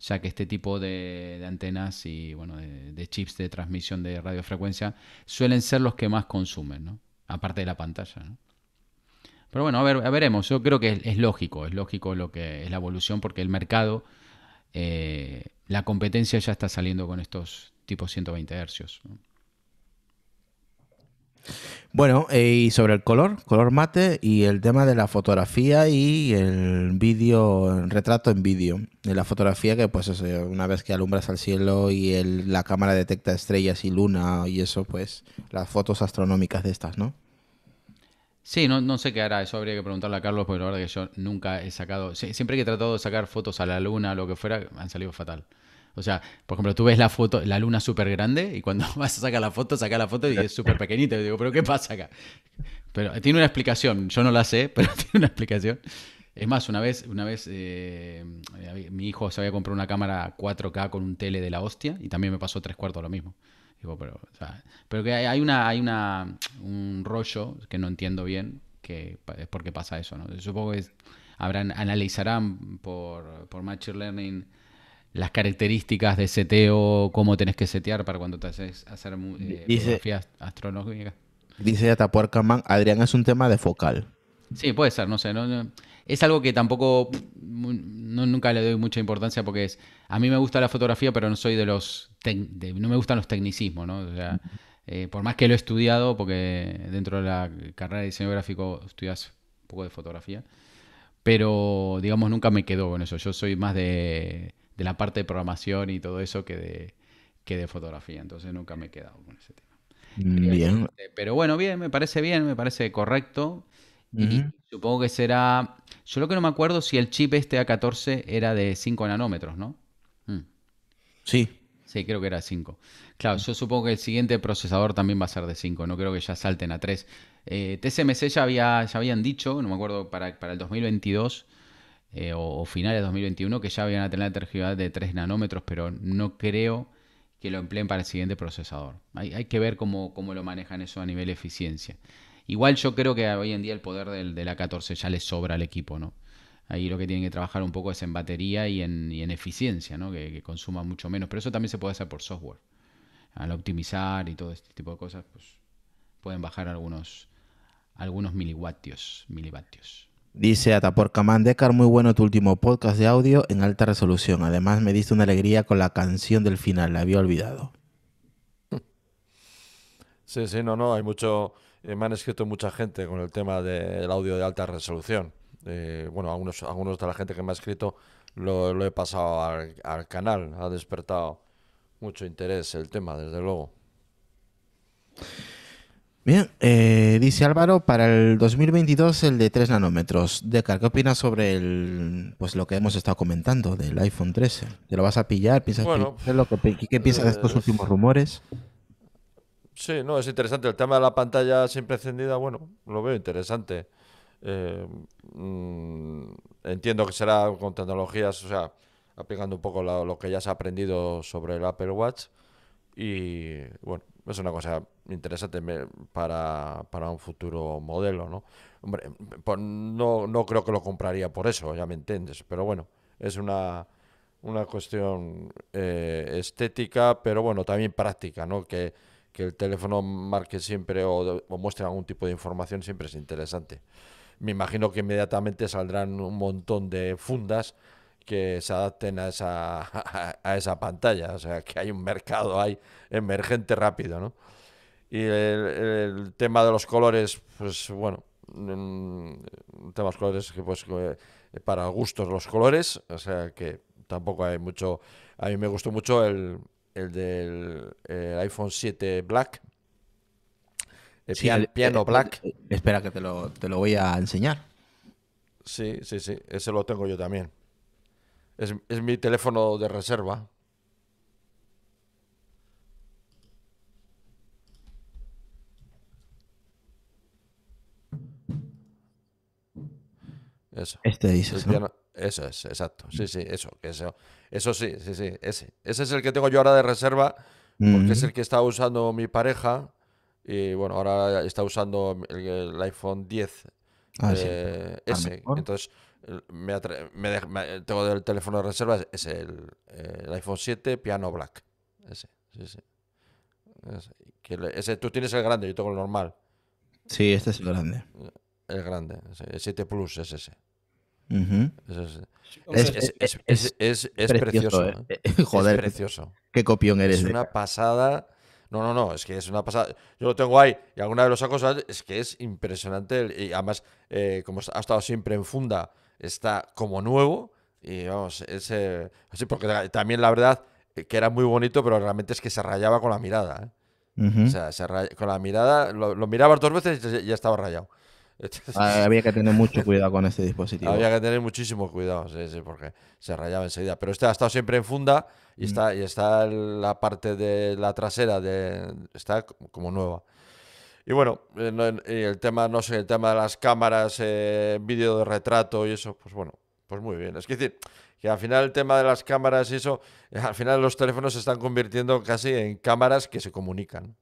ya que este tipo de, antenas y bueno, de, de, chips de transmisión de radiofrecuencia suelen ser los que más consumen, ¿no? aparte de la pantalla. ¿no? Pero bueno, a ver, veremos. Yo creo que es, lógico, es lógico lo que es la evolución, porque el mercado, eh, la competencia ya está saliendo con estos tipos 120 hercios. Bueno, eh, y sobre el color, color mate y el tema de la fotografía y el vídeo, el retrato en vídeo. De la fotografía que pues una vez que alumbras al cielo y la cámara detecta estrellas y luna y eso, pues las fotos astronómicas de estas, ¿no? Sí, no, no, sé qué hará, eso habría que preguntarle a Carlos, porque la verdad que yo nunca he sacado, siempre que he tratado de sacar fotos a la luna, o lo que fuera, han salido fatal. O sea, por ejemplo, tú ves la foto, la luna súper grande, y cuando vas a sacar la foto, sacas la foto y es súper pequeñita. Y digo, ¿pero qué pasa acá? Pero eh, tiene una explicación, yo no la sé, pero tiene una explicación. Es más, una vez, una vez eh, mi hijo se había comprado una cámara 4K con un tele de la hostia y también me pasó tres cuartos lo mismo pero, pero que hay una, hay una, un rollo que no entiendo bien que es por qué pasa eso, ¿no? Supongo que habrán, analizarán por, por Machine Learning las características de seteo, cómo tenés que setear para cuando te haces hacer eh, dice, astronómicas. Dice Man, Adrián es un tema de focal. Sí, puede ser, no sé, no, es algo que tampoco nunca le doy mucha importancia porque es a mí me gusta la fotografía, pero no soy de los no me gustan los tecnicismos, ¿no? O sea, eh, por más que lo he estudiado, porque dentro de la carrera de diseño gráfico estudias un poco de fotografía, pero digamos nunca me quedo con eso. Yo soy más de, la parte de programación y todo eso que de, que de fotografía, entonces nunca me he quedado con ese tema. Bien. Pero bueno, bien, me parece bien, me parece correcto. Y supongo que será. Yo lo que no me acuerdo si el chip este A14 era de 5 nanómetros, ¿no? Mm. Sí. Sí, creo que era 5. Claro, yo supongo que el siguiente procesador también va a ser de 5. No creo que ya salten a 3. Eh, TSMC ya, había, ya habían dicho, no me acuerdo, para, para el 2022 eh, o, finales de 2021, que ya habían a tener la tecnología de 3 nanómetros, pero no creo que lo empleen para el siguiente procesador. Hay, que ver cómo, cómo lo manejan eso a nivel eficiencia. Igual yo creo que hoy en día el poder del, de la 14 ya le sobra al equipo, ¿no? Ahí lo que tienen que trabajar un poco es en batería y en, eficiencia, ¿no? Que, consuma mucho menos. Pero eso también se puede hacer por software. Al optimizar y todo este tipo de cosas, pues pueden bajar algunos, algunos Dice Atapor muy bueno tu último podcast de audio en alta resolución. Además me diste una alegría con la canción del final, la había olvidado. Sí, sí, no, no, hay mucho, eh, me han escrito mucha gente con el tema del audio de alta resolución. Eh, bueno, algunos, algunos de la gente que me ha escrito lo, he pasado al, canal, ha despertado mucho interés el tema, desde luego. Bien, eh, dice Álvaro, para el 2022 el de 3 nanómetros. Decar, ¿qué opinas sobre el, pues lo que hemos estado comentando del iPhone 13? ¿Te lo vas a pillar? ¿Qué piensas de estos últimos rumores? Sí, no, es interesante. El tema de la pantalla siempre encendida, bueno, lo veo interesante. Eh, mm, entiendo que será con tecnologías, o sea, aplicando un poco lo, que ya se ha aprendido sobre el Apple Watch. Y bueno, es una cosa interesante para, un futuro modelo, ¿no? Hombre, pues no, creo que lo compraría por eso, ya me entiendes, pero bueno, es una, una cuestión eh, estética, pero bueno, también práctica, ¿no? Que que el teléfono marque siempre o, muestre algún tipo de información siempre es interesante. Me imagino que inmediatamente saldrán un montón de fundas que se adapten a esa, a, esa pantalla. O sea, que hay un mercado hay emergente rápido, ¿no? Y el, el, tema de los colores, pues bueno, temas colores que pues para gustos los colores, o sea que tampoco hay mucho. A mí me gustó mucho el, el del eh, iPhone 7 Black. El eh, el, piano eh, Black. Espera que te lo, te lo voy a enseñar. Sí, sí, sí. Ese lo tengo yo también. Es, mi teléfono de reserva. Eso. Este dice, eso es, exacto. Sí, mm. sí, eso. eso, eso sí, sí, sí. Ese. ese es el que tengo yo ahora de reserva, porque es mm. el que está usando mi pareja. Y bueno, ahora está usando el, iPhone 10. Ese. Entonces, me, tengo el teléfono de reserva, es el, iPhone 7 Piano Black. Ese, sí, sí. tú tienes el grande, yo tengo el normal. Sí, este es el grande. El grande, el 7 Plus es ese es, precioso. Eh. Joder, es precioso. Qué copión eres. Es una eh. pasada. No, no, no, es que es una pasada. Yo lo tengo ahí y alguna de las cosas es que es impresionante. Y además, eh, como ha estado siempre en funda, está como nuevo. Y vamos, es así, porque también la verdad que era muy bonito, pero realmente es que se rayaba con la mirada. O sea, con la mirada, lo, lo, mirabas dos veces y ya estaba rayado. Ah, había que tener mucho cuidado con este dispositivo. Había que tener muchísimo cuidado, sí, sí, porque se rayaba enseguida. Pero este ha estado siempre en funda y mm. está, y está la parte de la trasera, de, está como nueva. Y bueno, eh, el tema, no sé, el tema de las cámaras, eh, vídeo de retrato y eso, pues bueno, pues muy bien. Es que, decir, que al final el tema de las cámaras y eso, eh, al final los teléfonos se están convirtiendo casi en cámaras que se comunican.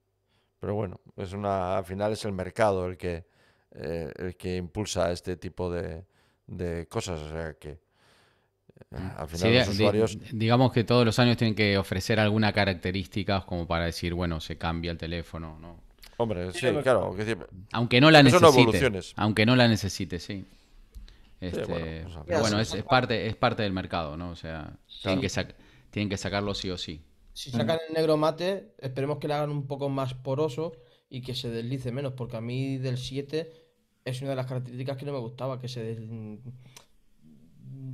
Pero bueno, es una, al final es el mercado el que, eh, el que impulsa este tipo de, de cosas. O sea que eh, ah, al final los usuarios... Digamos que todos los años tienen que ofrecer alguna característica como para decir, bueno, se cambia el teléfono, ¿no? Hombre, sí, claro. Aunque no la necesite... Aunque no la necesite, sí. Este, bueno, pues, es, parte, es parte del mercado, ¿no? O sea, tienen, que tienen que sacarlo sí o sí. Si sacan el negro mate, esperemos que lo hagan un poco más poroso y que se deslice menos, porque a mí del 7 es una de las características que no me gustaba, que se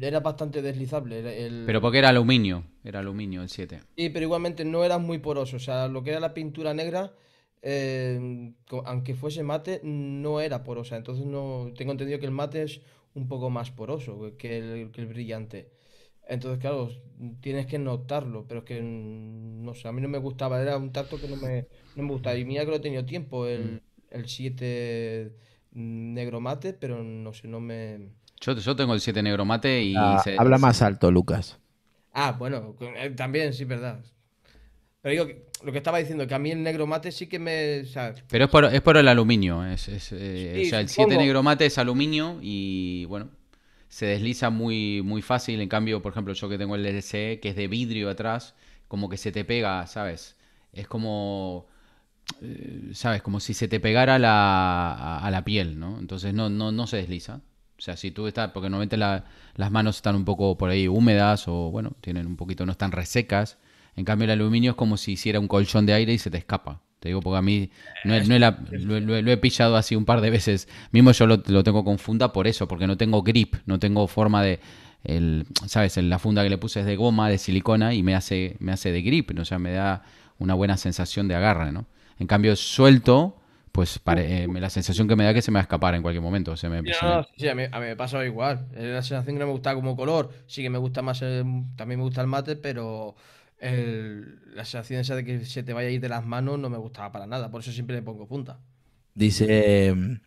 era bastante deslizable. Pero porque era aluminio, era aluminio el 7. Sí, pero igualmente no era muy poroso, o sea, lo que era la pintura negra, eh, aunque fuese mate, no era porosa, entonces no tengo entendido que el mate es un poco más poroso que el, brillante. Entonces, claro, tienes que notarlo, pero es que, mm, no sé, a mí no me gustaba, era un tacto que no me, no gustaba. Y mira que lo he tenido tiempo, el 7... Mm. Negromate, pero no sé, no me. Yo, yo tengo el 7 Negromate y. Ah, habla más alto, Lucas. Ah, bueno, eh, también, sí, verdad. Pero digo, lo que estaba diciendo, que a mí el negro mate sí que me. pero es por, el aluminio. Es, eh, o sea, el 7 Negromate es aluminio y bueno, se desliza muy, muy fácil. En cambio, por ejemplo, yo que tengo el LCE, que es de vidrio atrás, como que se te pega, ¿sabes? Es como eh, sabes, como si se te pegara la, a, la piel, ¿no? Entonces no, no, no se desliza. O sea, si tú estás, porque normalmente las manos están un poco por ahí húmedas o bueno, tienen un poquito, no están resecas. En cambio, el aluminio es como si hiciera un colchón de aire y se te escapa. Te digo, porque a mí no, eh, lo, he pillado así un par de veces. Mismo yo lo, tengo con funda por eso, porque no tengo grip, no tengo forma de. El, ¿Sabes? La funda que le puse es de goma, de silicona y me hace, me hace de grip, ¿no? sea, me da una buena sensación de agarre, ¿no? En cambio, suelto, pues eh, la sensación que me da es que se me va a escapar en cualquier momento. Se me, sí, a, mí, me pasa igual. la sensación que no me gusta como color. Sí que me gusta más, también me gusta el mate, pero la sensación esa de que se te vaya a ir de las manos no me gustaba para nada. Por eso siempre le pongo punta. Dice... Em,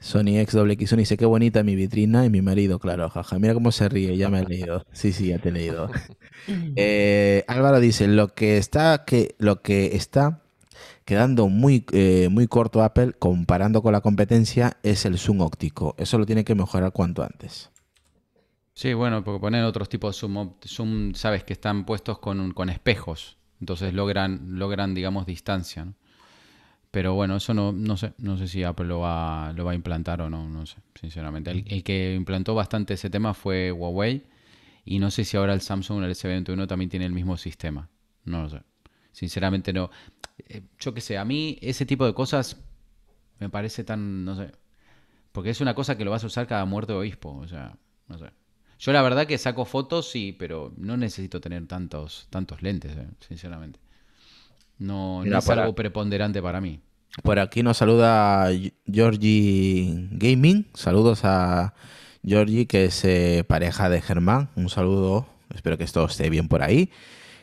Sony Sony dice, qué bonita mi vitrina y mi marido, claro, jaja. Mira cómo se ríe, ya me ha leído. Sí, sí, ya te he leído. Eh, Álvaro dice, lo que está, que, lo que está quedando muy, eh, muy corto Apple comparando con la competencia es el zoom óptico. Eso lo tiene que mejorar cuanto antes. Sí, bueno, porque poner otros tipos de zoom, sabes que están puestos con, con espejos, entonces logran, logran digamos, distancia. Pero bueno, eso no, no sé, no sé si Apple lo va, a implantar o no, no sé, sinceramente. El, el que implantó bastante ese tema fue Huawei y no sé si ahora el Samsung, el S21 también tiene el mismo sistema, no lo sé. Sinceramente no. Eh, yo qué sé, a mí ese tipo de cosas me parece tan, no sé, porque es una cosa que lo vas a usar cada muerto de obispo, o sea, no sé. Yo la verdad que saco fotos, sí, pero no necesito tener tantos, tantos lentes, eh, sinceramente. No, es algo preponderante para mí. Por aquí nos saluda Georgie Gaming. Saludos a Georgie, que es eh, pareja de Germán. Un saludo. Espero que esto esté bien por ahí.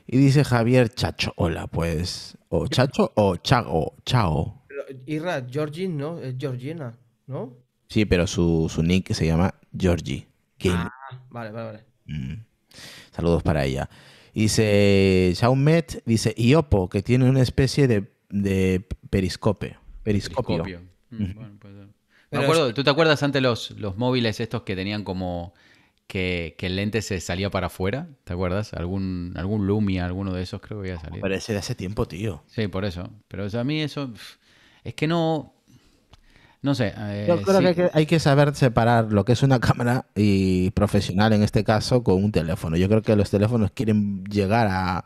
Y dice Javier Chacho, hola, pues. O Chacho o Chago, Chao. Irra, ¿no? Georgina, ¿no? Sí, pero su, su nick se llama Georgie. Ah, vale, vale, vale. Mm. Saludos para ella. Dice Met dice Iopo, que tiene una especie de, de periscope. Periscopio. periscopio. Mm, me acuerdo, ¿Tú te acuerdas antes los, los móviles estos que tenían como que, el lente se salía para afuera, ¿te acuerdas? Algún, algún Lumia, alguno de esos creo que había salido. Parece de hace tiempo, tío. Sí, por eso. Pero a mí eso es que no... No sé. Eh, Yo creo que, hay que saber separar lo que es una cámara y profesional en este caso con un teléfono. Yo creo que los teléfonos quieren llegar a,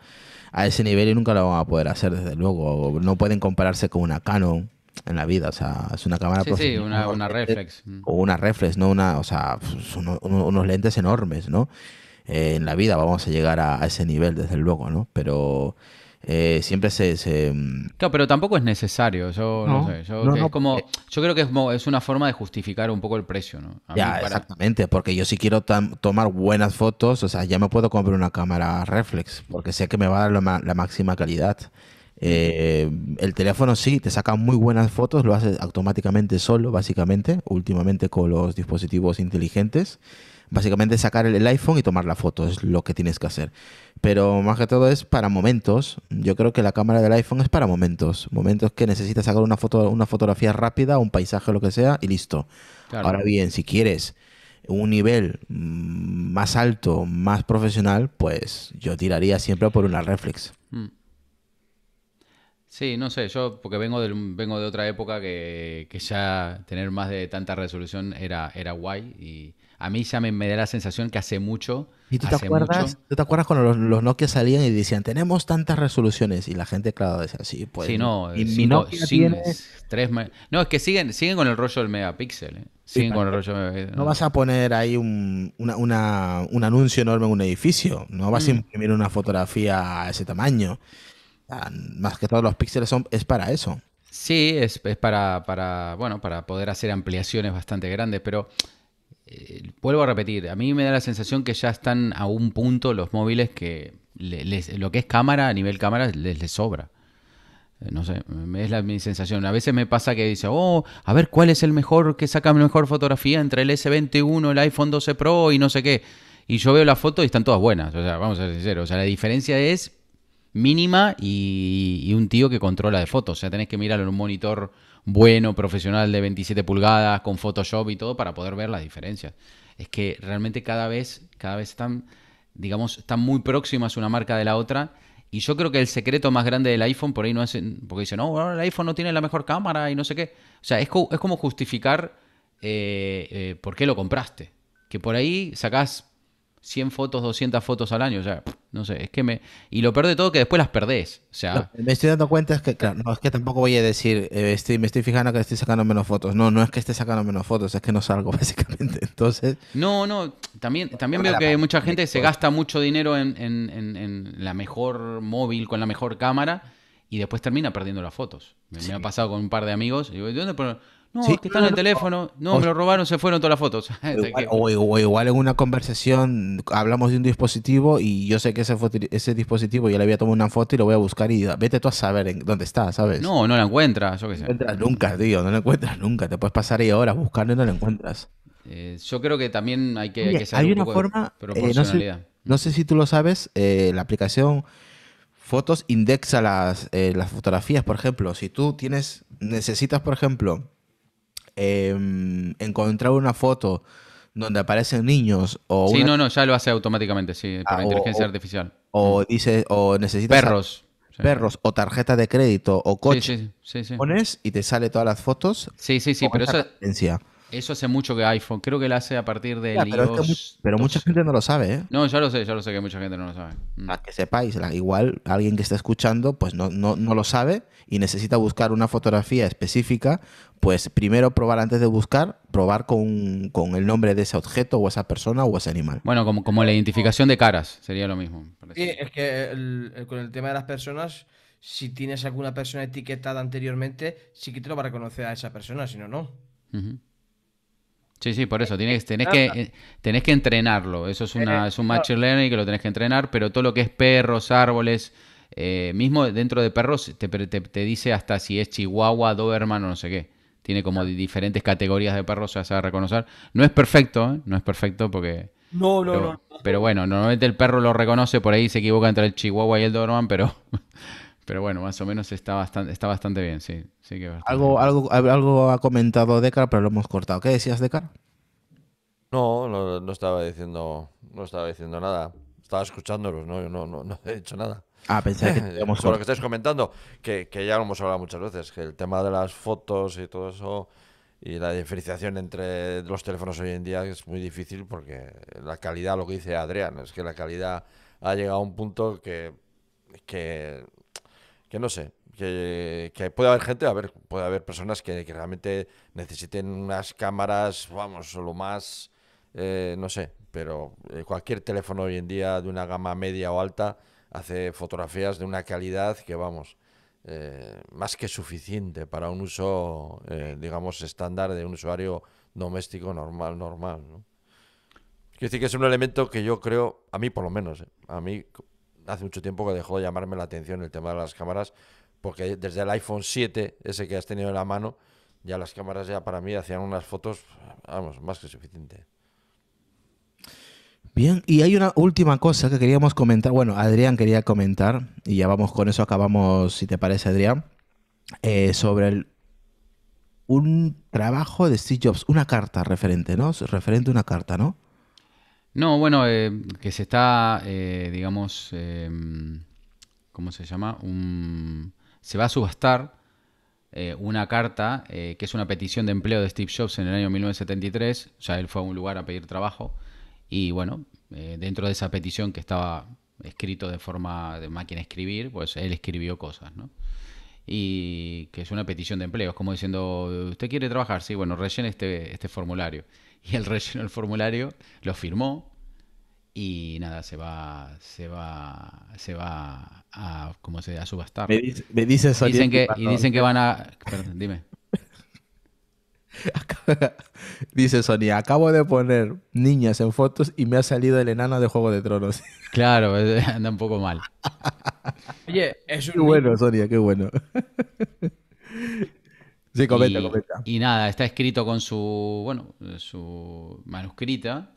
a ese nivel y nunca lo van a poder hacer, desde luego. No pueden compararse con una Canon en la vida, o sea, es una cámara Sí, una, reflex. O mm. una reflex, ¿no? Una, o sea, unos, lentes enormes, ¿no? Eh, en la vida vamos a llegar a, ese nivel, desde luego, ¿no? Pero eh, siempre se, mm, Claro, pero tampoco es necesario, yo no, sé, yo, es como, eh, yo creo que es, es, una forma de justificar un poco el precio, ¿no? ya, exactamente, porque yo si quiero tomar buenas fotos, o sea, ya me puedo comprar una cámara reflex, porque sé que me va a dar la máxima calidad. Eh, el teléfono sí, te saca muy buenas fotos, lo hace automáticamente solo, básicamente, últimamente con los dispositivos inteligentes. Básicamente sacar el iPhone y tomar la foto es lo que tienes que hacer. Pero más que todo es para momentos. Yo creo que la cámara del iPhone es para momentos. Momentos que necesitas sacar una, foto, una fotografía rápida, un paisaje, lo que sea, y listo. Ahora bien, si quieres un nivel mm, más alto, más profesional, pues yo tiraría siempre por una reflex. Mm. Sí, no sé, yo porque vengo de, vengo de otra época que, ya tener más de tanta resolución era, era guay y a mí ya me, me da la sensación que hace mucho... ¿Y tú te, acuerdas, te acuerdas cuando los, los, Nokia salían y decían, tenemos tantas resoluciones? Y la gente, claro, decía, sí, pues... Sí, no, tres, no, es que siguen, siguen con el rollo del megapíxel. ¿eh? Siguen con el rollo No. vas a poner ahí un, una, anuncio enorme en un edificio, no vas a mm. imprimir una fotografía a ese tamaño más que todos los píxeles son, es para eso. Sí, es, para, bueno, para poder hacer ampliaciones bastante grandes, pero eh, vuelvo a repetir, a mí me da la sensación que ya están a un punto los móviles que lo que es cámara, a nivel cámara, les, sobra. Eh, no sé, es la, mi sensación. A veces me pasa que dice, oh, a ver cuál es el mejor que saca mejor fotografía entre el S21, el iPhone 12 Pro y no sé qué. Y yo veo la foto y están todas buenas. O sea, vamos a ser sinceros. O sea, la diferencia es mínima y, un tío que controla de fotos. O sea, tenés que mirarlo en un monitor bueno, profesional de 27 pulgadas, con Photoshop y todo, para poder ver las diferencias. Es que realmente cada vez, cada vez están, digamos, están muy próximas una marca de la otra. Y yo creo que el secreto más grande del iPhone por ahí no es. Porque dicen, no, el iPhone no tiene la mejor cámara y no sé qué. O sea, es, como justificar eh, eh, por qué lo compraste. Que por ahí sacás 100 fotos, 200 fotos al año. O sea, no sé, es que me. Y lo peor de todo que después las perdés. O sea. me estoy dando cuenta es que, claro, no es que tampoco voy a decir, eh, estoy, me estoy fijando que estoy sacando menos fotos. No, no es que esté sacando menos fotos, es que no salgo, básicamente. Entonces. No, no. También, también veo que mucha gente se gasta mucho dinero en, la mejor móvil, con la mejor cámara, y después termina perdiendo las fotos. Me, ha pasado con un par de amigos. Y digo, ¿dónde no, que está en el teléfono. No, me lo robaron, se fueron todas las fotos. o, igual en una conversación hablamos de un dispositivo y yo sé que ese, ese dispositivo yo le había tomado una foto y lo voy a buscar y vete tú a saber dónde está, ¿sabes? No, no la encuentras, yo qué sé. nunca, tío, no la encuentras nunca. Te puedes pasar ahí horas buscando y no la encuentras. Eh, yo creo que también hay que, hay, una forma, de proporcionalidad. no, sé, si tú lo sabes, eh, la aplicación Fotos indexa las, eh, las fotografías, por ejemplo. Si tú tienes, necesitas, por ejemplo, Em, encontrar una foto donde aparecen niños o... Sí, no, no, ya lo hace automáticamente, sí, por ah, inteligencia artificial. O mm. dice, o necesitas... Perros. Perros o tarjeta de crédito o coche. Sí, sí, sí, Pones y te sale todas las fotos. Sí, sí, sí, pero eso... Eso hace mucho que iPhone, creo que lo hace a partir de... pero, iOS... mucha gente no lo sabe, ¿eh? No, ya lo sé, ya lo sé que mucha gente no lo sabe. Mm. Para que sepáis, igual alguien que está escuchando pues no, no, no lo sabe y necesita buscar una fotografía específica pues primero probar antes de buscar, probar con, el nombre de ese objeto o esa persona o ese animal. Bueno, como, como la identificación de caras, sería lo mismo. Sí, es que con el tema de las personas, si tienes alguna persona etiquetada anteriormente, sí que te lo va a reconocer a esa persona, si no, no. Sí, sí, por eso. Tienes, tenés, que, eh, que entrenarlo. Eso es, una, eh, es un match learning que lo tenés que entrenar, pero todo lo que es perros, árboles, eh, mismo dentro de perros, te, te, dice hasta si es chihuahua, doberman o no sé qué tiene como diferentes categorías de perros, se va a reconocer. No es perfecto, ¿eh? no es perfecto porque... No, no, pero, no, Pero bueno, normalmente el perro lo reconoce, por ahí se equivoca entre el Chihuahua y el Doberman, pero, pero bueno, más o menos está bastante, está bastante bien, sí. sí algo, algo, algo ha comentado Decar, pero lo hemos cortado. ¿Qué decías, Decar? No, no, estaba diciendo, no estaba diciendo nada. Estaba escuchándolos, no, no, no, no he dicho nada. Ah, pensé lo que estáis comentando, que, ya lo hemos hablado muchas veces, que el tema de las fotos y todo eso y la diferenciación entre los teléfonos hoy en día es muy difícil porque la calidad, lo que dice Adrián, es que la calidad ha llegado a un punto que, que, que no sé, que, puede haber gente, a ver, puede haber personas que, realmente necesiten unas cámaras, vamos, lo más, eh, no sé, pero eh, cualquier teléfono hoy en día de una gama media o alta hace fotografías de una calidad que, vamos, eh, más que suficiente para un uso, eh, digamos, estándar de un usuario doméstico normal, normal. ¿no? Quiero decir que es un elemento que yo creo, a mí por lo menos, eh, a mí hace mucho tiempo que dejó de llamarme la atención el tema de las cámaras, porque desde el iPhone 7, ese que has tenido en la mano, ya las cámaras ya para mí hacían unas fotos, vamos, más que suficiente. Bien, y hay una última cosa que queríamos comentar. Bueno, Adrián quería comentar, y ya vamos con eso, acabamos, si te parece, Adrián, eh, sobre un trabajo de Steve Jobs, una carta referente, ¿no? Referente a una carta, ¿no? No, bueno, eh, que se está, eh, digamos, em, ¿cómo se llama? Un, se va a subastar una carta que es una petición de empleo de Steve Jobs en el año 1973. Ya él fue a un lugar a pedir trabajo y bueno, eh, dentro de esa petición que estaba escrito de forma de máquina escribir, pues él escribió cosas, ¿no? Y que es una petición de empleo, es como diciendo, ¿usted quiere trabajar? Sí, bueno, rellene este, este formulario. Y él rellenó el formulario, lo firmó y nada, se va, se va, se va a, ¿cómo se, a subastar. Me, dice, me dicen que, y dicen que van a, perdón, dime. Dice Sonia acabo de poner niñas en fotos y me ha salido el enano de Juego de Tronos. claro, eh, anda un poco mal. Oye, es un... bueno, Sonia, qué bueno. sí, comenta, y, comenta. Y nada, está escrito con su, bueno, su manuscrita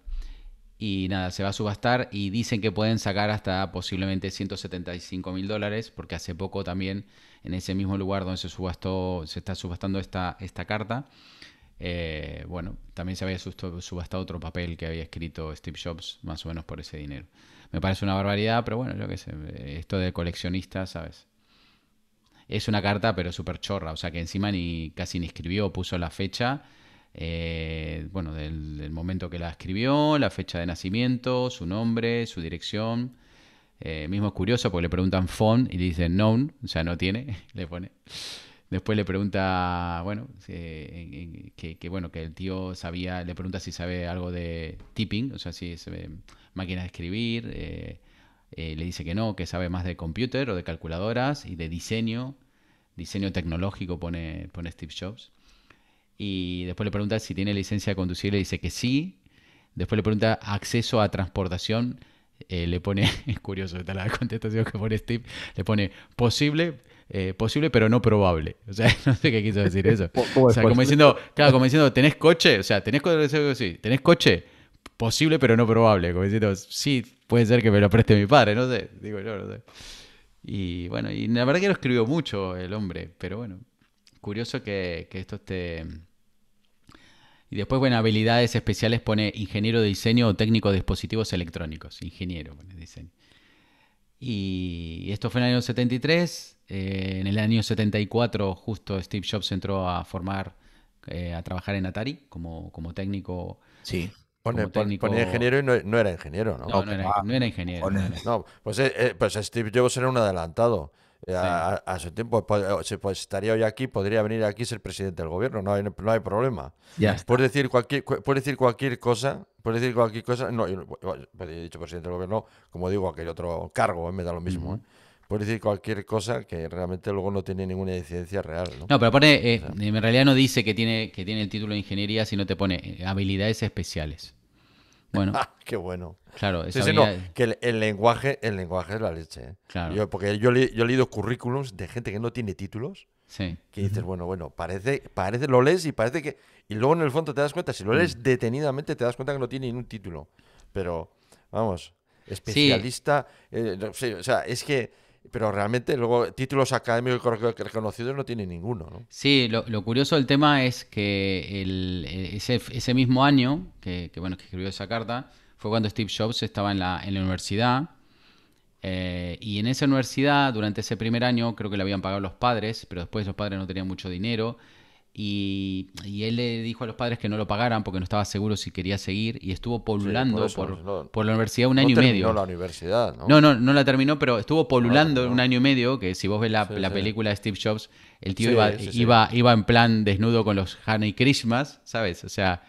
y nada, se va a subastar y dicen que pueden sacar hasta posiblemente 175 mil dólares, porque hace poco también en ese mismo lugar donde se subastó, se está subastando esta, esta carta, eh, bueno, también se había subastado otro papel que había escrito Steve Jobs, más o menos por ese dinero. Me parece una barbaridad, pero bueno, yo qué sé, eh, esto de coleccionista, ¿sabes? Es una carta, pero súper chorra, o sea que encima ni casi ni escribió, puso la fecha, eh, bueno, del, momento que la escribió, la fecha de nacimiento, su nombre, su dirección. mismo curioso porque le preguntan phone y le dicen known, o sea, no tiene, le pone. Después le pregunta, bueno, que, bueno, que el tío sabía, le pregunta si sabe algo de tipping, o sea, si es máquina de escribir. Eh, eh, le dice que no, que sabe más de computer o de calculadoras y de diseño, diseño tecnológico, pone, pone Steve Jobs. Y después le pregunta si tiene licencia de conducir, le dice que sí. Después le pregunta acceso a transportación. Eh, le pone, es curioso está la contestación que pone Steve, le pone posible, eh, posible, pero no probable. O sea, no sé qué quiso decir eso. o sea, como diciendo, claro, como diciendo, ¿tenés coche? O sea, ¿tenés coche? ¿tenés coche? Posible, pero no probable. Como diciendo, sí, puede ser que me lo preste mi padre, no sé. Digo yo, no sé. Y bueno, y la verdad que lo escribió mucho el hombre, pero bueno, curioso que, que esto esté... Y después, bueno, habilidades especiales pone ingeniero de diseño o técnico de dispositivos electrónicos. Ingeniero, pone diseño. Y esto fue en el año 73. Eh, en el año 74 justo Steve Jobs entró a formar, eh, a trabajar en Atari como, como técnico. Sí. Pone, ingeniero y no, era ingeniero, ¿no? No, era, ingeniero. No, pues, eh, pues Steve Jobs era un adelantado. A, su tiempo se pues, pues, estaría hoy aquí, podría venir aquí ser presidente del gobierno, no hay, problema. puedes decir cualquier, decir cualquier cosa, puedes decir cualquier cosa. No, he dicho presidente del gobierno, como digo, aquel otro cargo, me da lo mismo. Puede decir cualquier cosa que realmente luego no tiene ninguna incidencia real. No, no pero pone, eh, en realidad no dice que tiene, que tiene el título de ingeniería, sino te pone eh, habilidades especiales. Bueno. Ah, qué bueno. Claro, que el, lenguaje, el lenguaje es la leche. ¿eh? Claro. porque yo, he leído currículums de gente que no tiene títulos. Sí. Que dices, bueno, bueno, parece, parece, lo lees y parece que. Y luego en el fondo te das cuenta, si lo lees mm. detenidamente, te das cuenta que no tiene ningún título. Pero, vamos, especialista. o sea, es que pero realmente luego títulos académicos reconocidos no tiene ninguno. ¿no? Sí, lo, curioso del tema es que e, ese, mismo año que, bueno, que escribió esa carta fue cuando Steve Jobs estaba en la, universidad. Eh, y en esa universidad, durante ese primer año, creo que le habían pagado los padres, pero después los padres no tenían mucho dinero. Y, él le dijo a los padres que no lo pagaran porque no estaba seguro si quería seguir y estuvo polulando por, la universidad un año y medio. la universidad, ¿no? No, no, la terminó, pero estuvo polulando un año y medio, que si vos ves la, película de Steve Jobs, el tío iba, iba, iba en plan desnudo con los Honey Christmas, ¿sabes? O sea,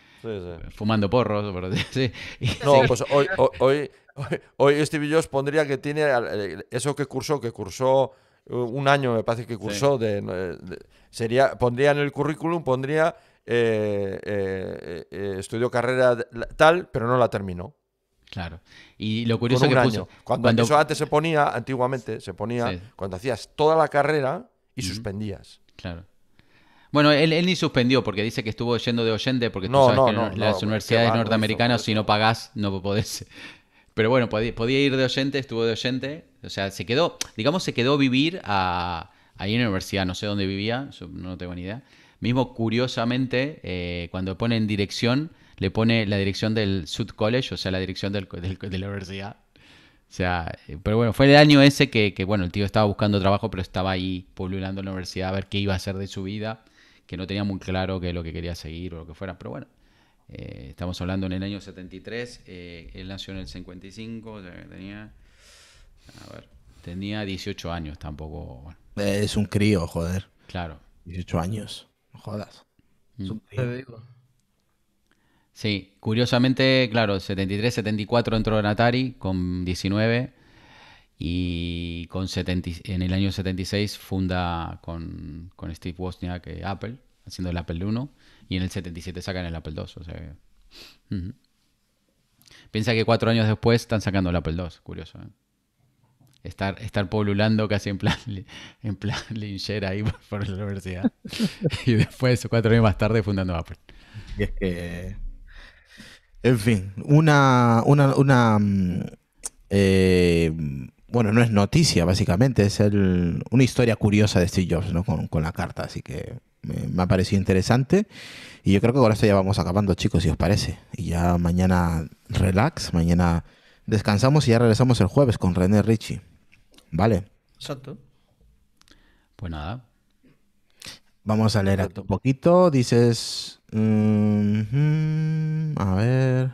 fumando porros. no, pues hoy, hoy, hoy, hoy Steve Jobs pondría que tiene eh, eso que cursó, que cursó eh, un año me parece que cursó eh, de, sería pondría en el currículum pondría eh, estudió carrera tal pero no la terminó claro y lo curioso que cuando, Eso antes se ponía antiguamente se ponía cuando hacías toda la carrera y suspendías claro bueno, él, él, ni suspendió porque dice que estuvo yendo de oyente porque tú sabes que las universidades norteamericanas, si no pagás, no podés pero bueno, podía, ir de oyente, estuvo de oyente. O sea, se quedó, digamos, se quedó vivir a, ahí en la universidad. No sé dónde vivía, no tengo ni idea. Mismo, curiosamente, eh, cuando pone en dirección, le pone la dirección del Sud College, o sea, la dirección del, de la universidad. O sea, eh, pero bueno, fue el año ese que, bueno, el tío estaba buscando trabajo, pero estaba ahí pululando la universidad a ver qué iba a hacer de su vida, que no tenía muy claro qué es lo que quería seguir o lo que fuera. Pero bueno, eh, estamos hablando en el año 73, eh, él nació en el 55, tenía, tenía 18 años tampoco. Eh, es un crío, joder. Claro. 18 años, jodas. Mm. Sí, curiosamente, claro, 73, 74 entró en Atari con 19 y con en el año 76 funda con, con Steve Wozniak Apple, haciendo el Apple 1 y en el 77 sacan el Apple II. Piensa que cuatro años después están sacando el Apple II. Curioso. ¿eh? Estar, estar poblulando casi en plan, en plan linchera ahí por, la universidad. y después, cuatro años más tarde, fundando Apple. Es que. En fin, una. una, una mm, eh, bueno, no es noticia, básicamente, es una historia curiosa de Steve Jobs, ¿no? con la carta, así que me, ha parecido interesante. Y yo creo que con esto ya vamos acabando, chicos, si os parece. Y ya mañana relax, mañana descansamos y ya regresamos el jueves con René Richie ¿Vale? Exacto. Pues nada. Vamos a leer un poquito. Dices. Mm, mm, a ver.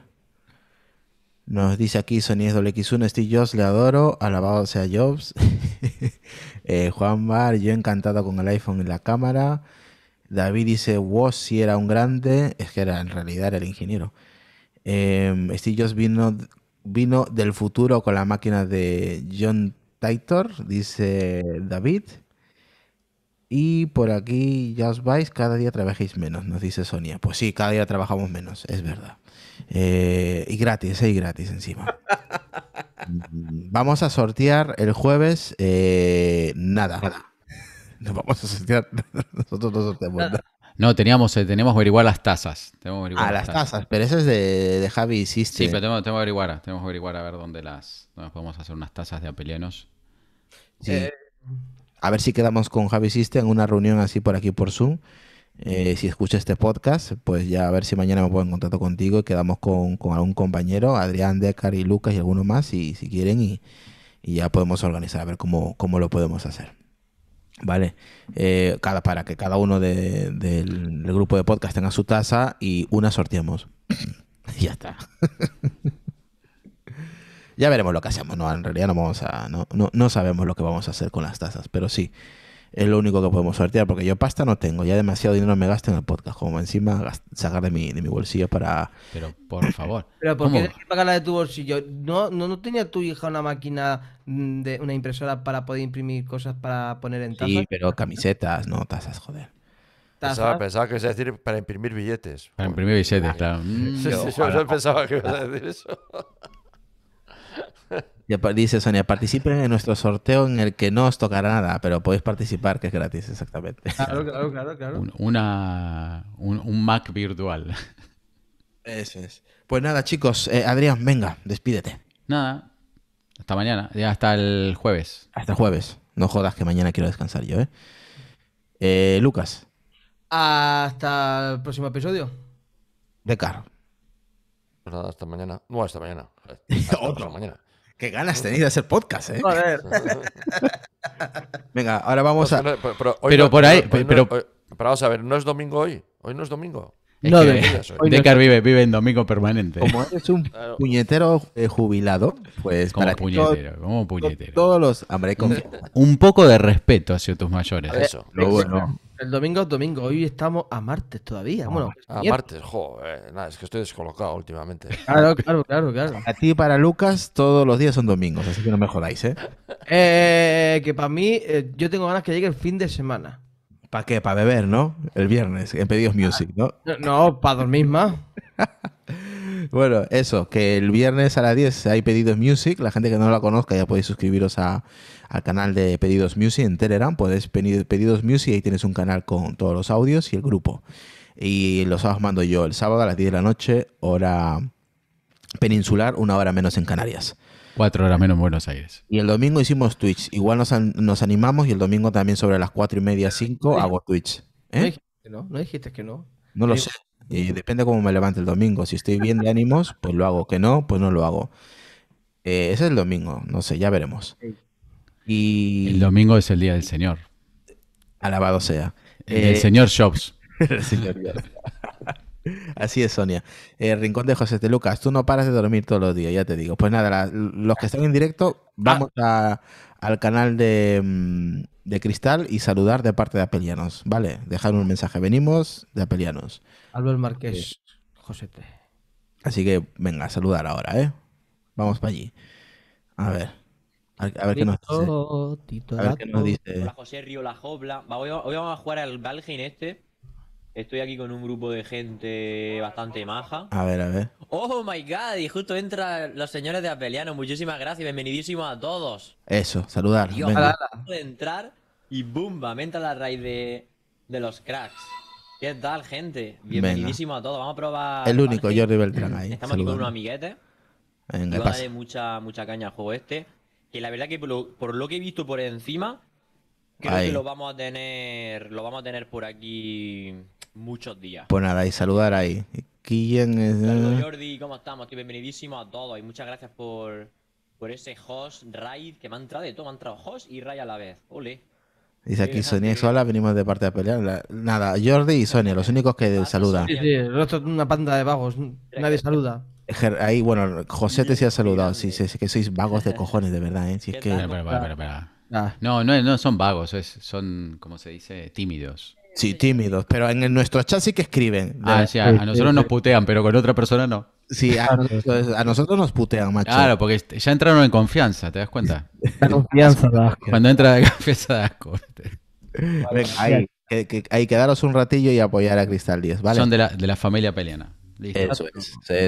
Nos dice aquí Sony x 1 Steve Jobs, le adoro. Alabado sea Jobs. Eh, Juan Bar, yo encantado con el iPhone y la cámara. David dice, wow, si era un grande, es que era, en realidad era el ingeniero. Eh, vino, vino del futuro con la máquina de John Titor, dice David. Y por aquí ya os vais, cada día trabajéis menos, nos dice Sonia. Pues sí, cada día trabajamos menos, es verdad. Eh, y gratis, eh, y gratis encima. Mm, vamos a sortear el jueves, eh, nada. nada nos vamos a sortear. Nosotros no No, teníamos, eh, teníamos que averiguar las tazas Tenemos ah, las tazas pero esas es de, de Javi Siste Sí, pero tenemos, que averiguar, tenemos que averiguar a ver dónde las dónde podemos hacer unas tazas de apelianos. Eh, a ver si quedamos con Javi Siste en una reunión así por aquí por Zoom. Eh, si escuchas este podcast, pues ya a ver si mañana me puedo en contacto contigo y quedamos con, con algún compañero, Adrián, Decar y Lucas y alguno más, y, si quieren, y, y ya podemos organizar a ver cómo, cómo lo podemos hacer. ¿vale? Eh, cada, para que cada uno de, del, grupo de podcast tenga su taza y una sorteamos. ya está. ya veremos lo que hacemos, ¿no? En realidad no vamos a. No, no, no, sabemos lo que vamos a hacer con las tazas, pero sí es lo único que podemos sortear, porque yo pasta no tengo, ya demasiado dinero me gasto en el podcast, como encima sacar de mi, de mi bolsillo para... Pero por favor. Pero ¿por qué la de tu bolsillo? ¿No, ¿No, ¿No tenía tu hija una máquina mm, de una impresora para poder imprimir cosas para poner en tazas? Sí, pero camisetas, no tazas, joder. Pensaba, pensaba, que ibas a decir para imprimir billetes. Para imprimir billetes, claro. Mm, sí, sí, yo, yo pensaba que ibas a decir eso. Dice Sonia, participen en nuestro sorteo en el que no os tocará nada, pero podéis participar, que es gratis, exactamente. Un, una, un, Mac virtual. Eso es. Pues nada, chicos, eh, Adrián, venga, despídete. Nada, hasta mañana, ya hasta el jueves. Hasta el jueves. No jodas que mañana quiero descansar yo, ¿eh? eh Lucas. Hasta el próximo episodio. De carro. hasta mañana. No, hasta mañana. Otro. Hasta mañana. Qué ganas tenéis de hacer podcast, ¿eh? Joder. Venga, ahora vamos pues a. Pero, por ahí. pero, vamos a ver, no es domingo hoy. Hoy no es domingo. no, de, vive, vive en domingo permanente. Como eres un puñetero eh, jubilado, pues como puñetero, como puñetero. Todos los. Hombre, con... un poco de respeto hacia tus mayores. Eso. Lo bueno. El domingo es domingo, hoy estamos a martes todavía. Bueno, a martes, jo, nada, es que estoy descolocado últimamente. Claro, claro, claro, claro. A ti para Lucas todos los días son domingos, así que no me ¿eh? ¿eh? que para mí, eh, yo tengo ganas que llegue el fin de semana. ¿Para qué? Para beber, ¿no? El viernes, en pedidos music, ¿no? No, no para dormir más. bueno, eso, que el viernes a las 10 hay pedidos music. La gente que no la conozca ya podéis suscribiros a al canal de Pedidos Music en Telegram. Puedes pedir Pedidos Music, ahí tienes un canal con todos los audios y el grupo. Y los sábados mando yo el sábado a las 10 de la noche, hora peninsular, una hora menos en Canarias. Cuatro horas menos en Buenos Aires. Y el domingo hicimos Twitch. Igual nos, animamos y el domingo también sobre las cuatro y media, cinco, hago Twitch. ¿Eh? No, dijiste que no. No lo sé. Y depende cómo me levante el domingo. Si estoy bien de ánimos, pues lo hago. Que no, pues no lo hago. Eh, ese es el domingo. No sé, ya veremos. Y el domingo es el día del Señor. Alabado sea. El, eh, señor shops Así es, Sonia. El eh, rincón de José de este, Lucas, tú no paras de dormir todos los días, ya te digo. Pues nada, los que están en directo, vamos ah. al canal de, mm, de, Cristal y saludar de parte de Apelianos, ¿vale? Dejar un mensaje. Venimos de Apelianos. Álvaro Márquez, eh. Josete. Así que venga, saludar ahora, ¿eh? Vamos para allí. A ver. A, ver qué nos dice. a ver qué nos dice. Hola José Río La Jobla. hoy, vamos a jugar al Valheim este. Estoy aquí con un grupo de gente bastante maja. A ver, a ver. ¡Oh, my God! Y justo entran los señores de Apeliano. Muchísimas gracias. Bienvenidísimos a todos. Eso, saludar. de entrar y ¡bumba! Me entra la raíz de, de los cracks. ¿Qué tal, gente? bienvenidísimos a todos. Vamos a probar... El único, Jordi Beltrán ahí. Estamos aquí con un amiguete. Venga, y va a mucha, mucha caña al juego este que la verdad que por lo, que he visto por encima, creo que lo vamos a tener. Lo vamos a tener por aquí muchos días. Pues nada, y saludar ahí. Saludos Jordi, ¿cómo estamos? bienvenidísimo a todos y muchas gracias por, por ese host, raid, que me ha entrado de todo, me ha entrado host y raid a la vez. Ole. Dice aquí Sonia y Sola, venimos de parte de pelear. nada, Jordi y Sonia, los únicos que ah, saludan. Sí, sí, el resto es una panda de vagos. Nadie saluda. Ahí, bueno, José te sí ha saludado. Sí, sí, que sois vagos de cojones, de verdad, ¿eh? es que... Ah. No, no, son vagos, son, como se dice, tímidos. Sí, tímidos, pero en nuestro chat sí que escriben. Ah, sí, a nosotros nos putean, pero con otra persona no. Sí, a, nosotros nos putean, macho. Claro, porque ya entraron en confianza, ¿te das cuenta? confianza Cuando entra de confianza da asco. hay que daros un ratillo y apoyar a Cristal 10, ¿vale? Son de la, de la familia peleana. Eso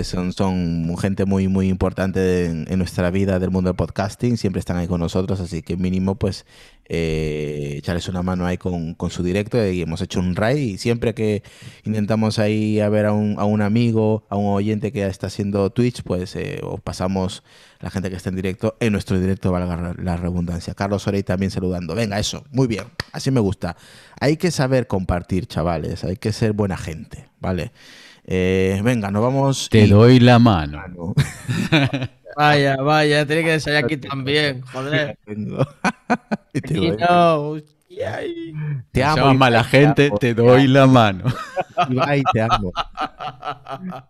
son, son, gente muy, muy importante en, nuestra vida del mundo del podcasting. Siempre están ahí con nosotros, así que mínimo, pues, eh, echarles una mano ahí con, su directo. Y hemos hecho un raid. Y siempre que intentamos ahí a ver a un, amigo, a un oyente que está haciendo Twitch, pues, eh, pasamos la gente que está en directo, en nuestro directo, valga la redundancia. Carlos Orey también saludando. Venga, eso, muy bien, así me gusta. Hay que saber compartir, chavales, hay que ser buena gente, ¿vale? Eh, venga, nos vamos. Te doy la mano. vaya, vaya, tiene que estar aquí también, joder. te doy. te amo. Mala la gente, te, doy la mano. te amo.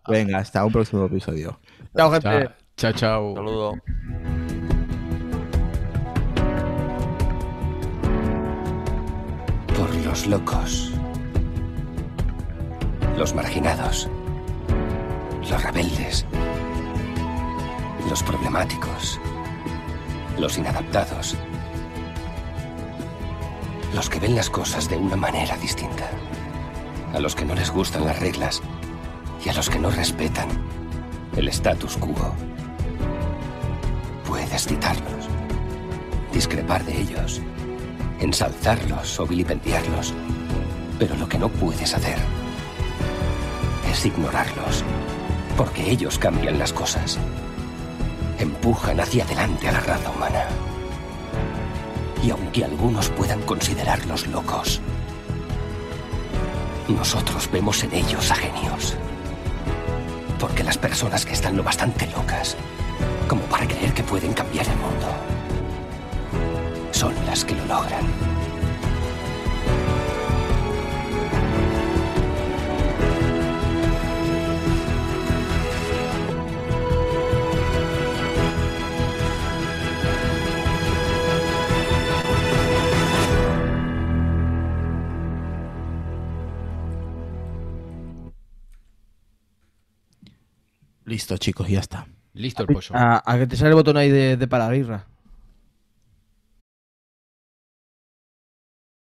Venga, hasta un próximo episodio. Chao, gente. Chao, chao. Saludos. Por los locos los marginados, los rebeldes, los problemáticos, los inadaptados, los que ven las cosas de una manera distinta, a los que no les gustan las reglas y a los que no respetan el status quo. Puedes citarlos, discrepar de ellos, ensalzarlos o vilipendiarlos, pero lo que no puedes hacer ignorarlos, porque ellos cambian las cosas. Empujan hacia adelante a la raza humana. Y aunque algunos puedan considerarlos locos, nosotros vemos en ellos a genios. Porque las personas que están lo bastante locas, como para creer que pueden cambiar el mundo, son las que lo logran. Listo, chicos, ya está. Listo el ah, pollo. ¿A, que te sale el botón ahí de, de parar,